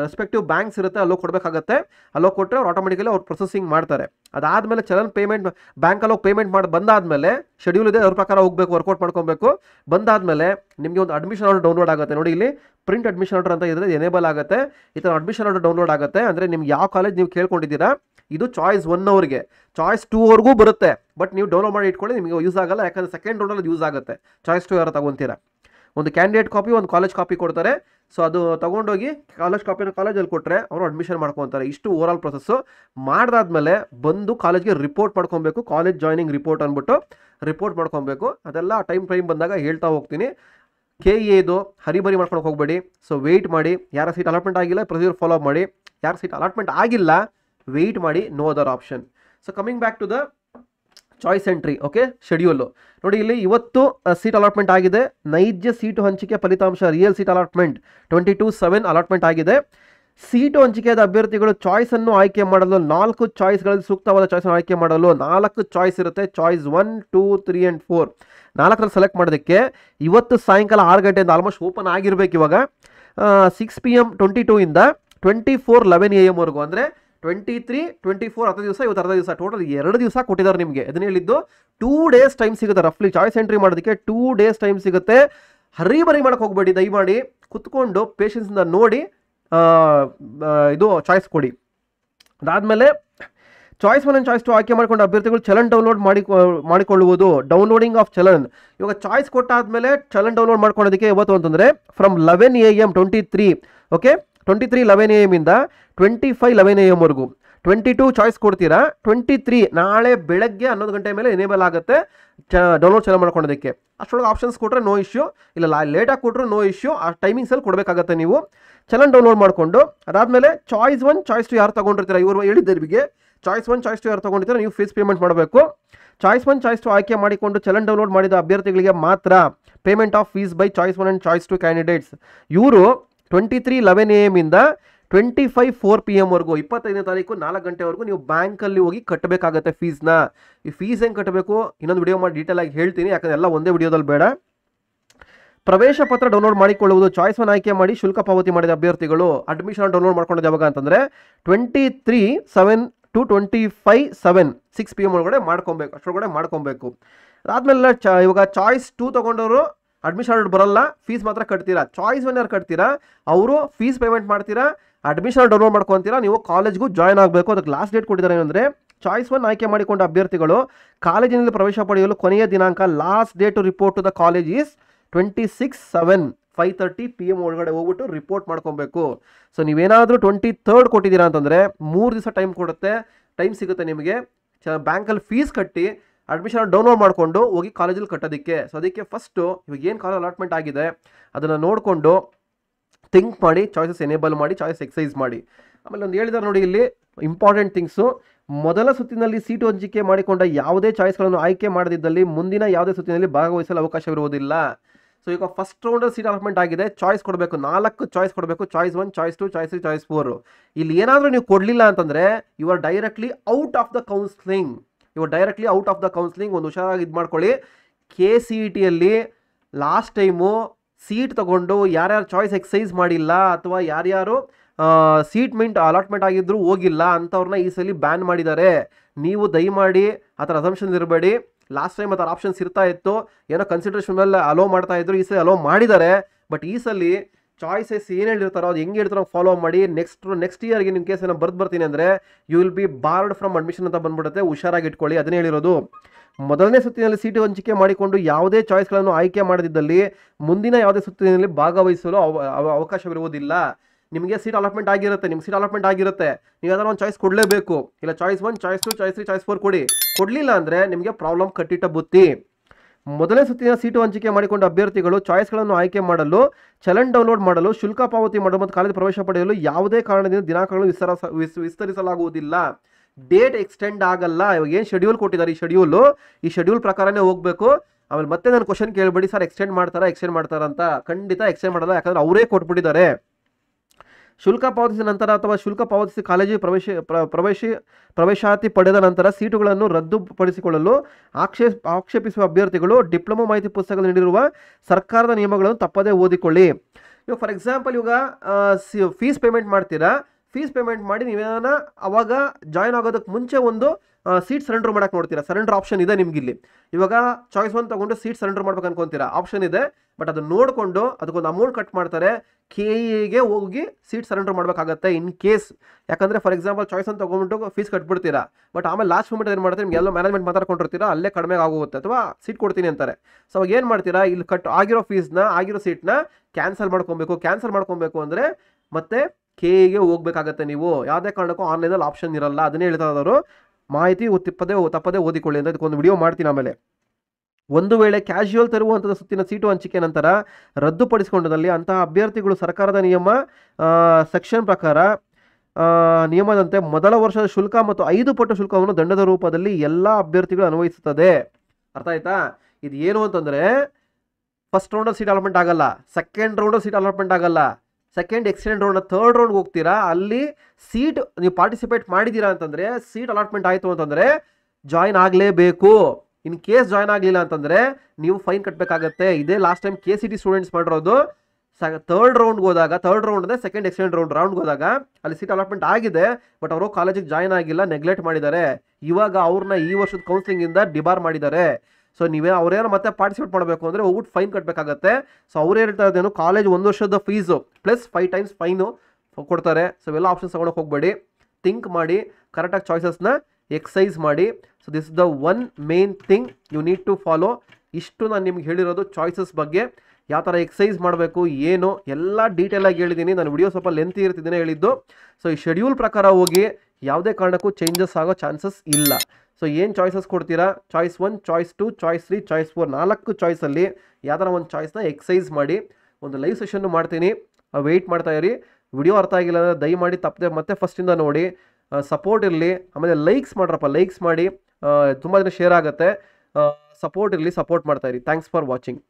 ರೆಸ್ಪೆಕ್ಟಿವ್ ಬ್ಯಾಂಕ್ಸ್ ಇರುತ್ತೆ ಅಲ್ಲೋ ಕೊಡಬೇಕಾಗತ್ತೆ ಅಲ್ಲೋ ಕೊಟ್ಟರೆ ಅವ್ರು ಆಟೋಮೆಟಿಕಲಿ ಅವ್ರು ಪ್ರೊಸೆಸಿಂಗ್ ಮಾಡ್ತಾರೆ ಅದಾದಮೇಲೆ ಚಲನ್ ಪೇಮೆಂಟ್ ಬ್ಯಾಂಕಲ್ಲಿ ಹೋಗಿ ಪೇಮೆಂಟ್ ಮಾಡಿ ಬಂದಾದಮೇಲೆ ಶೆಡ್ಯೂಲ್ ಇದೆ ಅವ್ರ ಪ್ರಕಾರ ಹೋಗಬೇಕು ವರ್ಕೌಟ್ ಮಾಡ್ಕೊಬೇಕು ಬಂದಾದಮೇಲೆ ನಿಮಗೆ ಒಂದು ಅಡ್ಮಿಷನ್ ಆರ್ಡರ್ ಡೌನ್ಲೋಡ್ ಆಗುತ್ತೆ ನೋಡಿ ಇಲ್ಲಿ ಪ್ರಿಂಟ್ ಅಡ್ಮಿಷನ್ ಆರ್ಡರ್ ಅಂತ ಇದ್ರೆ ಎನೇಬಲ್ ಆಗುತ್ತೆ ಈ ಥರ ಅಡ್ಮಿಷನ್ ಆರ್ಡರ್ ಡೌನ್ಲೋಡ್ ಆಗುತ್ತೆ ಅಂದರೆ ನಿಮ್ಗೆ ಯಾವ ಕಾಲೇಜ್ ನೀವು ಕೇಳ್ಕೊಂಡಿದ್ದೀರಾ ಇದು ಚಾಯ್ಸ್ ಒನ್ ಅವರಿಗೆ ಚಾಯ್ಸ್ ಟೂ ಅವ್ರಿಗೂ ಬರುತ್ತೆ ಬಟ್ ನೀವು ಡೌನ್ಲೋಡ್ ಮಾಡಿ ಇಟ್ಕೊಳ್ಳಿ ನಿಮಗೆ ಯೂಸ್ ಆಗಲ್ಲ ಯಾಕಂದರೆ ಸೆಕೆಂಡ್ ರೌಂಡಲ್ಲಿ ಯೂಸ್ ಆಗುತ್ತೆ ಚಾಯ್ಸ್ ಟು ಯಾರು ತಗೊತೀರಾ ಒಂದು ಕ್ಯಾಂಡಿಡೇಟ್ ಕಾಪಿ ಒಂದು ಕಾಲೇಜ್ ಕಾಪಿ ಕೊಡ್ತಾರೆ ಸೊ ಅದು ತೊಗೊಂಡೋಗಿ ಕಾಲೇಜ್ ಕಾಪಿನ ಕಾಲೇಜಲ್ಲಿ ಕೊಟ್ಟರೆ ಅವರು ಅಡ್ಮಿಷನ್ ಮಾಡ್ಕೊತಾರೆ ಇಷ್ಟು ಓವರ್ ಆಲ್ ಪ್ರೊಸೆಸ್ಸು ಮಾಡಿದಾದ್ಮೇಲೆ ಬಂದು ಕಾಲೇಜ್ಗೆ ರಿಪೋರ್ಟ್ ಮಾಡ್ಕೊಬೇಕು ಕಾಲೇಜ್ ಜಾಯ್ನಿಂಗ್ ರಿಪೋರ್ಟ್ ಅಂದ್ಬಿಟ್ಟು ರಿಪೋರ್ಟ್ ಮಾಡ್ಕೊಬೇಕು ಅದೆಲ್ಲ ಟೈಮ್ ಟೈಮ್ ಬಂದಾಗ ಹೇಳ್ತಾ ಹೋಗ್ತೀನಿ ಕೆ ಎದು e ಹರಿಬರಿ ಮಾಡ್ಕೊಂಡು ಹೋಗಬೇಡಿ ಸೊ ವೆಯ್ಟ್ ಮಾಡಿ ಯಾರ ಸೀಟ್ ಅಲಾಟ್ಮೆಂಟ್ ಆಗಿಲ್ಲ ಪ್ರೊಸೀಜರ್ ಫಾಲೋ ಮಾಡಿ ಯಾರ ಸೀಟ್ ಅಲಾಟ್ಮೆಂಟ್ ಆಗಿಲ್ಲ ವೆಯ್ಟ್ ಮಾಡಿ no other option so coming back to the choice entry okay schedule ನೋಡಿ ಇಲ್ಲಿ ಇವತ್ತು ಸೀಟ್ ಅಲಾಟ್ಮೆಂಟ್ ಆಗಿದೆ ನೈಜ ಸೀಟು ಹಂಚಿಕೆ ಫಲಿತಾಂಶ real seat allotment twenty two seven allotment ಆಗಿದೆ ಸೀಟು ಹಂಚಿಕೆಯಾದ ಅಭ್ಯರ್ಥಿಗಳು ಚಾಯ್ಸನ್ನು ಆಯ್ಕೆ ಮಾಡಲು ನಾಲ್ಕು ಚಾಯ್ಸ್ಗಳಲ್ಲಿ ಸೂಕ್ತವಾದ ಚಾಯ್ಸನ್ನು ಆಯ್ಕೆ ಮಾಡಲು ನಾಲ್ಕು ಚಾಯ್ಸ್ ಇರುತ್ತೆ choice one two three and four ನಾಲ್ಕರಲ್ಲಿ ಸೆಲೆಕ್ಟ್ ಮಾಡೋದಕ್ಕೆ ಇವತ್ತು ಸಾಯಂಕಾಲ ಆರು ಗಂಟೆಯಿಂದ ಆಲ್ಮೋಸ್ಟ್ ಓಪನ್ ಆಗಿರಬೇಕು ಇವಾಗ six P M twenty two ಇಂದ ಟ್ವೆಂಟಿ ಫೋರ್ ಲೆವೆನ್ ಎ ಎಮ್ವರೆಗೂ ಅಂದರೆ ಟ್ವೆಂಟಿ ತ್ರೀ ಟ್ವೆಂಟಿ ಫೋರ್ ಅರ್ಧ ದಿವಸ ಇವತ್ತು ಅರ್ಧ ದಿವಸ ಟೋಟಲ್ ಎರಡು ದಿವಸ ಕೊಟ್ಟಿದ್ದಾರೆ ನಿಮಗೆ ಅದನ್ನ ಹೇಳಿದ್ದು ಟೂ ಡೇಸ್ ಟೈಮ್ ಸಿಗುತ್ತೆ ರಫ್ಲಿ ಚಾಯ್ಸ್ ಎಂಟ್ರಿ ಮಾಡೋದಕ್ಕೆ ಟೂ ಡೇಸ್ ಟೈಮ್ ಸಿಗುತ್ತೆ ಹರಿ ಬರಿ ಮಾಡೋಕ್ಕೆ ಹೋಗಬೇಡಿ ದಯಮಾಡಿ ಕುತ್ಕೊಂಡು ಇಂದ ನೋಡಿ ಇದು ಚಾಯ್ಸ್ ಕೊಡಿ ಅದಾದಮೇಲೆ ಚಾಯ್ಸ್ ಒನ್ ಚಾಯ್ಸ್ ಟು ಆಯ್ಕೆ ಮಾಡಿಕೊಂಡು ಅಭ್ಯರ್ಥಿಗಳು ಚಲನ್ ಡೌನ್ಲೋಡ್ ಮಾಡಿ ಮಾಡಿಕೊಳ್ಳುವುದು ಡೌನ್ಲೋಡಿಂಗ್ ಆಫ್ ಚಲನ್ ಇವಾಗ ಚಾಯ್ಸ್ ಕೊಟ್ಟಾದಮೇಲೆ ಚಲನ್ ಡೌನ್ಲೋಡ್ ಮಾಡ್ಕೊಳ್ಳೋದಕ್ಕೆ ಇವತ್ತು ಅಂತಂದರೆ from eleven A M twenty three okay twenty three eleven A M ಇಂದ ಟ್ವೆಂಟಿ ಫೈವ್ ಲೆವೆನ್ ಎ ಎಮ್ವರೆಗೂ ಟ್ವೆಂಟಿ ಟೂ ಚಾಯ್ಸ್ ಕೊಡ್ತೀರಾ ಟ್ವೆಂಟಿ ತ್ರೀ ನಾಳೆ ಬೆಳಗ್ಗೆ ಹನ್ನೊಂದು ಗಂಟೆ ಮೇಲೆ ಎನೇಬಲ್ ಆಗುತ್ತೆ ಚ ಡೌನ್ಲೋಡ್ ಚಾಲೋ ಮಾಡ್ಕೊಳೋದಕ್ಕೆ ಅಷ್ಟೊಳಗೆ ಆಪ್ಷನ್ಸ್ ಕೊಟ್ಟರೆ ನೋ ಇಶ್ಯೂ ಇಲ್ಲ ಲೇಟಾಗಿ ಕೊಟ್ಟರು ನೋ ಇಶ್ಯೂ ಆ ಟೈಮಿಂಗ್ಸಲ್ಲಿ ಕೊಡಬೇಕಾಗತ್ತೆ ನೀವು ಚಲನ್ ಡೌನ್ಲೋಡ್ ಮಾಡಿಕೊಂಡು ಅದಾದಮೇಲೆ ಚಾಯ್ಸ್ ಒನ್ ಚಾಯ್ಸ್ ಟು ಯಾರು ತೊಗೊಂಡಿರ್ತೀರ ಇವರು ಹೇಳಿದ್ದರಿಗೆ ಚಾಯ್ಸ್ ಒನ್ ಚಾಯ್ಸ್ ಟು ಯಾರು ತೊಗೊಂಡಿರ್ತೀರ ನೀವು ಫೀಸ್ ಪೇಮೆಂಟ್ ಮಾಡಬೇಕು ಚಾಯ್ಸ್ ಒನ್ ಚಾಯ್ಸ್ ಟು ಆಯ್ಕೆ ಮಾಡಿಕೊಂಡು ಚಲನ್ ಡೌನ್ಲೋಡ್ ಮಾಡಿದ ಅಭ್ಯರ್ಥಿಗಳಿಗೆ ಮಾತ್ರ payment of fees by choice one and choice two candidates ಇವರು ಟ್ವೆಂಟಿ ತ್ರೀ ಲೆವೆನ್ ಎ ಇಂದ ಟ್ವೆಂಟಿ ಫೈವ್ ಫೋರ್ ಪಿ ಎಮ್ವರೆಗೂ ಇಪ್ಪತ್ತೈದನೇ ತಾರೀಕು ನಾಲ್ಕು ಗಂಟೆವರೆಗೂ ನೀವು ಬ್ಯಾಂಕಲ್ಲಿ ಹೋಗಿ ಕಟ್ಟಬೇಕಾಗತ್ತೆ ಫೀಸ್ನ ಈ ಫೀಸ್ ಹೆಂಗೆ ಕಟ್ಟಬೇಕು ಇನ್ನೊಂದು ವಿಡಿಯೋ ಮಾಡಿ ಡೀಟೇಲ್ ಆಗಿ ಹೇಳ್ತೀನಿ ಯಾಕಂದರೆ ಎಲ್ಲ ಒಂದೇ ವಿಡಿಯೋದಲ್ಲಿ ಬೇಡ ಪ್ರವೇಶ ಪತ್ರ ಡೌನ್ಲೋಡ್ ಮಾಡಿಕೊಳ್ಳುವುದು ಚಾಯ್ಸ್ ಒನ್ ಆಯ್ಕೆ ಮಾಡಿ ಶುಲ್ಕ ಪಾವತಿ ಮಾಡಿದ ಅಭ್ಯರ್ಥಿಗಳು ಅಡ್ಮಿಷನ್ ಡೌನ್ಲೋಡ್ ಮಾಡ್ಕೊಂಡಿದ್ದು ಯಾವಾಗ ಅಂತಂದರೆ twenty three seven to twenty five seven six P M ಒಳಗಡೆ ಮಾಡ್ಕೊಬೇಕು ಅಷ್ಟೊಳಗಡೆ ಮಾಡ್ಕೊಬೇಕು ಅದಾದಮೇಲೆ ಚ ಇವಾಗ ಚಾಯ್ಸ್ ಟೂ ತೊಗೊಂಡವರು ಅಡ್ಮಿಷನ್ ಬರಲ್ಲ ಫೀಸ್ ಮಾತ್ರ ಕಟ್ತೀರಾ ಚಾಯ್ಸ್ ಒನ್ ಯಾರು ಕಟ್ತೀರಾ ಅವರು ಫೀಸ್ ಪೇಮೆಂಟ್ ಮಾಡ್ತೀರಾ ಅಡ್ಮಿಷನ್ ಡೌನ್ಲೋಡ್ ಮಾಡ್ಕೊತೀರಾ ನೀವು ಕಾಲೇಜ್ಗೂ ಜಾಯ್ನ್ ಆಗಬೇಕು ಅದಕ್ಕೆ ಲಾಸ್ಟ್ ಡೇಟ್ ಕೊಟ್ಟಿದ್ದಾರೆ ಏನಂದರೆ ಚಾಯ್ಸ್ ಒನ್ ಆಯ್ಕೆ ಮಾಡಿಕೊಂಡ ಅಭ್ಯರ್ಥಿಗಳು ಕಾಲೇಜಿನಲ್ಲಿ ಪ್ರವೇಶ ಪಡೆಯಲು ಕೊನೆಯ ದಿನಾಂಕ last date report to the college is twenty six seven five thirty P M ಒಳಗಡೆ ಹೋಗ್ಬಿಟ್ಟು ರಿಪೋರ್ಟ್ ಮಾಡ್ಕೊಬೇಕು ಸೊ ನೀವೇನಾದರೂ ಟ್ವೆಂಟಿ ತರ್ಡ್ ಕೊಟ್ಟಿದ್ದೀರಾ ಅಂತಂದರೆ ಮೂರು ದಿವಸ ಟೈಮ್ ಕೊಡುತ್ತೆ ಟೈಮ್ ಸಿಗುತ್ತೆ ನಿಮಗೆ ಚ ಬ್ಯಾಂಕಲ್ಲಿ ಫೀಸ್ ಕಟ್ಟಿ ಅಡ್ಮಿಷನ್ ಡೌನ್ಲೋಡ್ ಮಾಡಿಕೊಂಡು ಹೋಗಿ ಕಾಲೇಜಲ್ಲಿ ಕಟ್ಟೋದಕ್ಕೆ ಸೊ ಅದಕ್ಕೆ ಫಸ್ಟು ಇವಾಗ ಏನು ಕಾಲೇಜ್ ಅಲಾಟ್ಮೆಂಟ್ ಆಗಿದೆ ಅದನ್ನು ನೋಡಿಕೊಂಡು ಥಿಂಕ್ ಮಾಡಿ ಚಾಯ್ಸಸ್ ಎನೇಬಲ್ ಮಾಡಿ ಚಾಯ್ಸ್ ಎಕ್ಸೈಸ್ ಮಾಡಿ ಆಮೇಲೆ ಒಂದು ಹೇಳಿದಾರೆ ನೋಡಿ ಇಲ್ಲಿ ಇಂಪಾರ್ಟೆಂಟ್ ಥಿಂಗ್ಸು ಮೊದಲ ಸುತ್ತಿನಲ್ಲಿ ಸೀಟು ಹಂಚಿಕೆ ಮಾಡಿಕೊಂಡ ಯಾವುದೇ ಚಾಯ್ಸ್ಗಳನ್ನು ಆಯ್ಕೆ ಮಾಡದಿದ್ದಲ್ಲಿ ಮುಂದಿನ ಯಾವುದೇ ಸುತ್ತಿನಲ್ಲಿ ಭಾಗವಹಿಸಲು ಅವಕಾಶವಿರುವುದಿಲ್ಲ ಸೊ ಈಗ ಫಸ್ಟ್ ರೌಂಡಲ್ಲಿ ಸೀಟ್ ಅಲಾಟ್ಮೆಂಟ್ ಆಗಿದೆ ಚಾಯ್ಸ್ ಕೊಡಬೇಕು ನಾಲ್ಕು ಚಾಯ್ಸ್ ಕೊಡಬೇಕು choice one choice two choice three choice four ಇಲ್ಲಿ ಏನಾದರೂ ನೀವು ಕೊಡಲಿಲ್ಲ ಅಂತಂದರೆ you are directly out of the counselling you directly out of the counselling ಒಂದು ಹುಷಾರಾಗಿ ಇದು ಮಾಡ್ಕೊಳ್ಳಿ ಕೆ ಸಿ ಇ e ಟಿಯಲ್ಲಿ ಲಾಸ್ಟ್ ಟೈಮು ಸೀಟ್ ತೊಗೊಂಡು ಯಾರ್ಯಾರು ಚಾಯ್ಸ್ ಎಕ್ಸೈಸ್ ಮಾಡಿಲ್ಲ ಅಥವಾ ಯಾರ್ಯಾರು ಸೀಟ್ ಮಿಂಟ್ ಅಲಾಟ್ಮೆಂಟ್ ಆಗಿದ್ರು ಹೋಗಿಲ್ಲ ಅಂಥವ್ರನ್ನ ಈ ಸಲ ಬ್ಯಾನ್ ಮಾಡಿದ್ದಾರೆ ನೀವು ದಯಮಾಡಿ ಆ ಥರ ಅಸಂಪ್ಷನ್ಸ್ ಇರಬೇಡಿ ಲಾಸ್ಟ್ ಟೈಮ್ ಆ ಥರ ಆಪ್ಷನ್ಸ್ ಇರ್ತಾ ಇತ್ತು ಏನೋ ಕನ್ಸಿಡ್ರೇಷನ್ ಮೇಲೆ ಅಲೋ ಮಾಡ್ತಾ ಇದ್ರು ಈ ಸಲ ಅಲೋ ಮಾಡಿದ್ದಾರೆ ಬಟ್ ಈ ಸಲ ಚಾಯ್ಸಸ್ ಏನು ಹೇಳಿರ್ತಾರೋ ಅದು ಹೆಂಗೆ ಹೇಳ್ತಾರೋ ಫಾಲೋ ಮಾಡಿ ನೆಕ್ಸ್ಟ್ ನೆಕ್ಸ್ಟ್ ಇಯರ್ಗೆ ನಿಮ್ಮ ಕೇಸ್ ಏನೋ ಬರ್ದು ಬರ್ತೀನಿ ಅಂದರೆ you will be barred from admission ಅಂತ ಬಂದ್ಬಿಡುತ್ತೆ ಹುಷಾರಾಗಿ ಇಟ್ಕೊಳ್ಳಿ ಅದನ್ನೇ ಹೇಳಿರೋದು ಮೊದಲನೇ ಸುತ್ತಿನಲ್ಲಿ ಸೀಟು ಹಂಚಿಕೆ ಮಾಡಿಕೊಂಡು ಯಾವುದೇ ಚಾಯ್ಸ್ಗಳನ್ನು ಆಯ್ಕೆ ಮಾಡದಿದ್ದಲ್ಲಿ ಮುಂದಿನ ಯಾವುದೇ ಸುತ್ತಿನಲ್ಲಿ ಭಾಗವಹಿಸಲು ಅವಕಾಶವಿರುವುದಿಲ್ಲ ನಿಮಗೆ ಸೀಟ್ ಅಲಾಟ್ಮೆಂಟ್ ಆಗಿರುತ್ತೆ ನಿಮ್ಗೆ ಸೀಟ್ ಅಲಾಟ್ಮೆಂಟ್ ಆಗಿರುತ್ತೆ ನೀವು ಯಾವ್ದಾದ್ರು ಒಂದು ಚಾಯ್ಸ್ ಕೊಡಲೇಬೇಕು ಇಲ್ಲ choice one choice two choice three choice four ಕೊಡಿ ಕೊಡಲಿಲ್ಲ ಅಂದರೆ ನಿಮಗೆ ಪ್ರಾಬ್ಲಮ್ ಕಟ್ಟಿಟ್ಟ ಬುತ್ತಿ ಮೊದಲನೇ ಸುತ್ತಿನ ಸೀಟು ಹಂಚಿಕೆ ಮಾಡಿಕೊಂಡು ಅಭ್ಯರ್ಥಿಗಳು ಚಾಯ್ಸ್ಗಳನ್ನು ಆಯ್ಕೆ ಮಾಡಲು ಚಲನ್ ಡೌನ್ಲೋಡ್ ಮಾಡಲು ಶುಲ್ಕ ಪಾವತಿ ಮಾಡಲು ಮತ್ತು ಕಾಲೇಜು ಪ್ರವೇಶ ಪಡೆಯಲು ಯಾವುದೇ ಕಾರಣದಿಂದ ದಿನಾಂಕಗಳನ್ನು ವಿಸ್ತಾರ ವಿಸ್ತರಿಸಲಾಗುವುದಿಲ್ಲ ಡೇಟ್ ಎಕ್ಸ್ಟೆಂಡ್ ಆಗಲ್ಲ ಇವಾಗ ಏನು ಶೆಡ್ಯೂಲ್ ಕೊಟ್ಟಿದ್ದಾರೆ ಈ ಶೆಡ್ಯೂಲು ಈ ಶೆಡ್ಯೂಲ್ ಪ್ರಕಾರನೇ ಹೋಗಬೇಕು ಆಮೇಲೆ ಮತ್ತೆ ನಾನು ಕ್ವಶನ್ ಕೇಳಬೇಡಿ ಸರ್ ಎಕ್ಸ್ಟೆಂಡ್ ಮಾಡ್ತಾರಾ ಎಕ್ಸ್ಟೆಂಡ್ ಮಾಡ್ತಾರ ಅಂತ ಖಂಡಿತ ಎಕ್ಸ್ಟೆಂಡ್ ಮಾಡಲ್ಲ ಯಾಕಂದ್ರೆ ಅವರೇ ಕೊಟ್ಬಿಟ್ಟಿದ್ದಾರೆ ಶುಲ್ಕ ಪಾವತಿಸಿದ ನಂತರ ಅಥವಾ ಶುಲ್ಕ ಪಾವತಿಸಿ ಕಾಲೇಜಿಗೆ ಪ್ರವೇಶ ಪ್ರವೇಶಿ ಪ್ರವೇಶಾತಿ ಪಡೆದ ನಂತರ ಸೀಟುಗಳನ್ನು ರದ್ದುಪಡಿಸಿಕೊಳ್ಳಲು ಆಕ್ಷೇಪ ಆಕ್ಷೇಪಿಸುವ ಅಭ್ಯರ್ಥಿಗಳು ಡಿಪ್ಲೊಮಾ ಮಾಹಿತಿ ಪುಸ್ತಕದಲ್ಲಿ ನೀಡಿರುವ ಸರ್ಕಾರದ ನಿಯಮಗಳನ್ನು ತಪ್ಪದೇ ಓದಿಕೊಳ್ಳಿ ಇವಾಗ ಫಾರ್ ಎಕ್ಸಾಂಪಲ್ ಇವಾಗ ಫೀಸ್ ಪೇಮೆಂಟ್ ಮಾಡ್ತೀರಾ ಫೀಸ್ ಪೇಮೆಂಟ್ ಮಾಡಿ ನೀವೇನ ಅವಾಗ ಜಾಯ್ನ್ ಆಗೋದಕ್ಕೆ ಮುಂಚೆ ಒಂದು ಸೀಟ್ ಸರೆಂಡರ್ ಮಾಡೋಕ್ಕೆ ನೋಡ್ತೀರಾ ಸರೆಂಡರ್ ಆಪ್ಷನ್ ಇದೆ ನಿಮ್ಗೆ ಇಲ್ಲಿ ಇವಾಗ ಚಾಯ್ಸ್ ಒನ್ ತೊಗೊಂಡು ಸೀಟ್ ಸರೆಂಡರ್ ಮಾಡ್ಬೇಕು ಅನ್ಕೊಂತೀರಾ ಆಪ್ಷನ್ ಇದೆ ಬಟ್ ಅದನ್ನು ನೋಡಿಕೊಂಡು ಅದಕ್ಕೊಂದು ಅಮೌಂಟ್ ಕಟ್ ಮಾಡ್ತಾರೆ ಕೆ ಇಗೆ ಹೋಗಿ ಸೀಟ್ ಸರೆಂಡರ್ ಮಾಡಬೇಕಾಗತ್ತೆ ಇನ್ ಕೇಸ್ ಯಾಕಂದರೆ ಫಾರ್ ಎಕ್ಸಾಂಪಲ್ ಚಾಯ್ಸ್ ಅಂತ ತೊಗೊಂಡು ಫೀಸ್ ಕಟ್ಬಿಡ್ತೀರಾ ಬಟ್ ಆಮೇಲೆ ಲಾಸ್ಟ್ ಮೂಮೆಂಟ್ ಏನು ಮಾಡ್ತಾರೆ ಎಲ್ಲೋ ಮ್ಯಾನೇಜ್ಮೆಂಟ್ ಮಾತಾಡ್ಕೊಂಡಿರ್ತೀರಾ ಅಲ್ಲೇ ಕಡಿಮೆ ಆಗೋಗುತ್ತೆ ಅಥವಾ ಸೀಟ್ ಕೊಡ್ತೀನಿ ಅಂತಾರೆ ಸೊ ಏನು ಮಾಡ್ತೀರಾ ಇಲ್ಲಿ ಕಟ್ ಆಗಿರೋ ಫೀಸ್ನ ಆಗಿರೋ ಸೀಟ್ನ ಕ್ಯಾನ್ಸಲ್ ಮಾಡ್ಕೊಬೇಕು ಕ್ಯಾನ್ಸಲ್ ಮಾಡ್ಕೊಬೇಕು ಅಂದರೆ ಮತ್ತೆ ಕೆಗೆ ಹೋಗ್ಬೇಕಾಗತ್ತೆ ನೀವು ಯಾವುದೇ ಕಾರಣಕ್ಕೂ ಆನ್ಲೈನಲ್ಲಿ ಆಪ್ಷನ್ ಇರಲ್ಲ ಅದನ್ನೇ ಹೇಳ್ತಾ ಇದ್ದಾರೆ ಮಾಹಿತಿ ತಿಪ್ಪದೇ ತಪ್ಪದೇ ಓದಿಕೊಳ್ಳಿ ಅಂತ ಇದಕ್ಕೊಂದು ವಿಡಿಯೋ ಮಾಡ್ತೀನಿ ಆಮೇಲೆ ಒಂದು ವೇಳೆ ಕ್ಯಾಶುಯಲ್ ತರುವಂಥದ್ದು ಸುತ್ತಿನ ಸೀಟು ಹಂಚಿಕೆ ನಂತರ ರದ್ದುಪಡಿಸಿಕೊಂಡದಲ್ಲಿ ಅಂತಹ ಅಭ್ಯರ್ಥಿಗಳು ಸರ್ಕಾರದ ನಿಯಮ ಸೆಕ್ಷನ್ ಪ್ರಕಾರ ನಿಯಮದಂತೆ ಮೊದಲ ವರ್ಷದ ಶುಲ್ಕ ಮತ್ತು ಐದು ಪಟ್ಟು ಶುಲ್ಕವನ್ನು ದಂಡದ ರೂಪದಲ್ಲಿ ಎಲ್ಲ ಅಭ್ಯರ್ಥಿಗಳು ಅನ್ವಯಿಸುತ್ತದೆ ಅರ್ಥ ಆಯ್ತಾ ಇದು ಏನು ಅಂತಂದರೆ ಫಸ್ಟ್ ರೌಂಡಲ್ಲಿ ಸೀಟ್ ಅಲಾಟ್ಮೆಂಟ್ ಆಗಲ್ಲ ಸೆಕೆಂಡ್ ರೌಂಡಲ್ಲಿ ಸೀಟ್ ಅಲಾಟ್ಮೆಂಟ್ ಆಗಲ್ಲ ಸೆಕೆಂಡ್ ಎಕ್ಸ್ಟೆಂಡ್ ರೌಂಡ್ ಥರ್ಡ್ ರೌಂಡ್ಗೆ ಹೋಗ್ತೀರಾ ಅಲ್ಲಿ ಸೀಟ್ ನೀವು ಪಾರ್ಟಿಸಿಪೇಟ್ ಮಾಡಿದ್ದೀರಾ ಅಂತಂದರೆ ಸೀಟ್ ಅಲಾಟ್ಮೆಂಟ್ ಆಯಿತು ಅಂತಂದರೆ ಜಾಯ್ನ್ ಆಗಲೇಬೇಕು ಇನ್ ಕೇಸ್ ಜಾಯ್ನ್ ಆಗಲಿಲ್ಲ ಅಂತಂದರೆ ನೀವು ಫೈನ್ ಕಟ್ಟಬೇಕಾಗತ್ತೆ ಇದೇ last time K C T students ಮಾಡಿರೋದು ಸ ರೌಂಡ್ ರೌಂಡ್ಗೆ ಹೋದಾಗ ತರ್ಡ್ ರೌಂಡ್ ಅಂದರೆ ಸೆಕೆಂಡ್ ಎಕ್ಸ್ಟೆಂಡ್ ರೌಂಡ್ ರೌಂಡ್ಗೆ ಹೋದಾಗ ಅಲ್ಲಿ ಸೀಟ್ ಅಲಾಟ್ಮೆಂಟ್ ಆಗಿದೆ ಬಟ್ ಅವರು ಕಾಲೇಜಿಗೆ ಜಾಯ್ನ್ ಆಗಿಲ್ಲ ನೆಗ್ಲೆಕ್ಟ್ ಮಾಡಿದ್ದಾರೆ ಇವಾಗ ಅವ್ರನ್ನ ಈ ವರ್ಷದ ಕೌನ್ಸಿಲಿಂಗಿಂದ ಡಿಬಾರ್ ಮಾಡಿದ್ದಾರೆ ಸೊ ನೀವೇ ಅವ್ರೇನು ಮತ್ತೆ ಪಾರ್ಟಿಸಿಪೇಟ್ ಮಾಡಬೇಕು ಅಂದರೆ ಹೋಗ್ಬಿಟ್ಟು ಫೈನ್ ಕಟ್ಟಬೇಕಾಗತ್ತೆ ಸೊ ಅವ್ರು ಹೇಳ್ತಾ ಇದ್ದೇನು ಕಾಲೇಜ್ ಒಂದು ವರ್ಷದ fees plus five times fine ಕೊಡ್ತಾರೆ ಸೊ ಎಲ್ಲ ಆಪ್ಷನ್ಸ್ ತೊಗೊಂಡು ಹೋಗಬೇಡಿ ಥಿಂಕ್ ಮಾಡಿ ಕರೆಕ್ಟಾಗಿ ಚಾಯ್ಸಸ್ನ ಎಕ್ಸೈಸ್ ಮಾಡಿ so this is the one main thing you need to follow ಇಷ್ಟು ನಾನು ನಿಮ್ಗೆ ಹೇಳಿರೋದು ಚಾಯ್ಸಸ್ ಬಗ್ಗೆ ಯಾವ ಥರ ಎಕ್ಸೈಸ್ ಮಾಡಬೇಕು ಏನು ಎಲ್ಲ ಡೀಟೇಲಾಗಿ ಹೇಳಿದ್ದೀನಿ ನಾನು ವಿಡಿಯೋ ಸ್ವಲ್ಪ ಲೆಂತ್ ಇರ್ತಿದ್ದೇನೆ ಹೇಳಿದ್ದು ಸೊ ಈ ಶೆಡ್ಯೂಲ್ ಪ್ರಕಾರ ಹೋಗಿ ಯಾವುದೇ ಕಾರಣಕ್ಕೂ ಚೇಂಜಸ್ ಆಗೋ ಚಾನ್ಸಸ್ ಇಲ್ಲ ಸೊ ಏನು ಚಾಯ್ಸಸ್ ಕೊಡ್ತೀರಾ choice one choice two choice three choice four ನಾಲ್ಕು ಚಾಯ್ಸಲ್ಲಿ ಯಾವ್ದಾರ ಒಂದು ಚಾಯ್ಸ್ನ ಎಕ್ಸೈಸ್ ಮಾಡಿ ಒಂದು ಲೈವ್ ಸೆಷನ್ನು ಮಾಡ್ತೀನಿ ವೆಯ್ಟ್ ಮಾಡ್ತಾ ಇರಿ ವಿಡಿಯೋ ಅರ್ಥ ಆಗಿಲ್ಲ ಅಂದರೆ ದಯಮಾಡಿ ತಪ್ಪದೆ ಮತ್ತೆ ಫಸ್ಟಿಂದ ನೋಡಿ ಸಪೋರ್ಟ್ ಇರಲಿ ಆಮೇಲೆ ಲೈಕ್ಸ್ ಮಾಡ್ರಪ್ಪ ಲೈಕ್ಸ್ ಮಾಡಿ ತುಂಬ ಜನ ಶೇರ್ ಆಗುತ್ತೆ ಸಪೋರ್ಟ್ ಇರಲಿ ಸಪೋರ್ಟ್ ಮಾಡ್ತಾ ಇರಿ ಥ್ಯಾಂಕ್ಸ್ ಫಾರ್ ವಾಚಿಂಗ್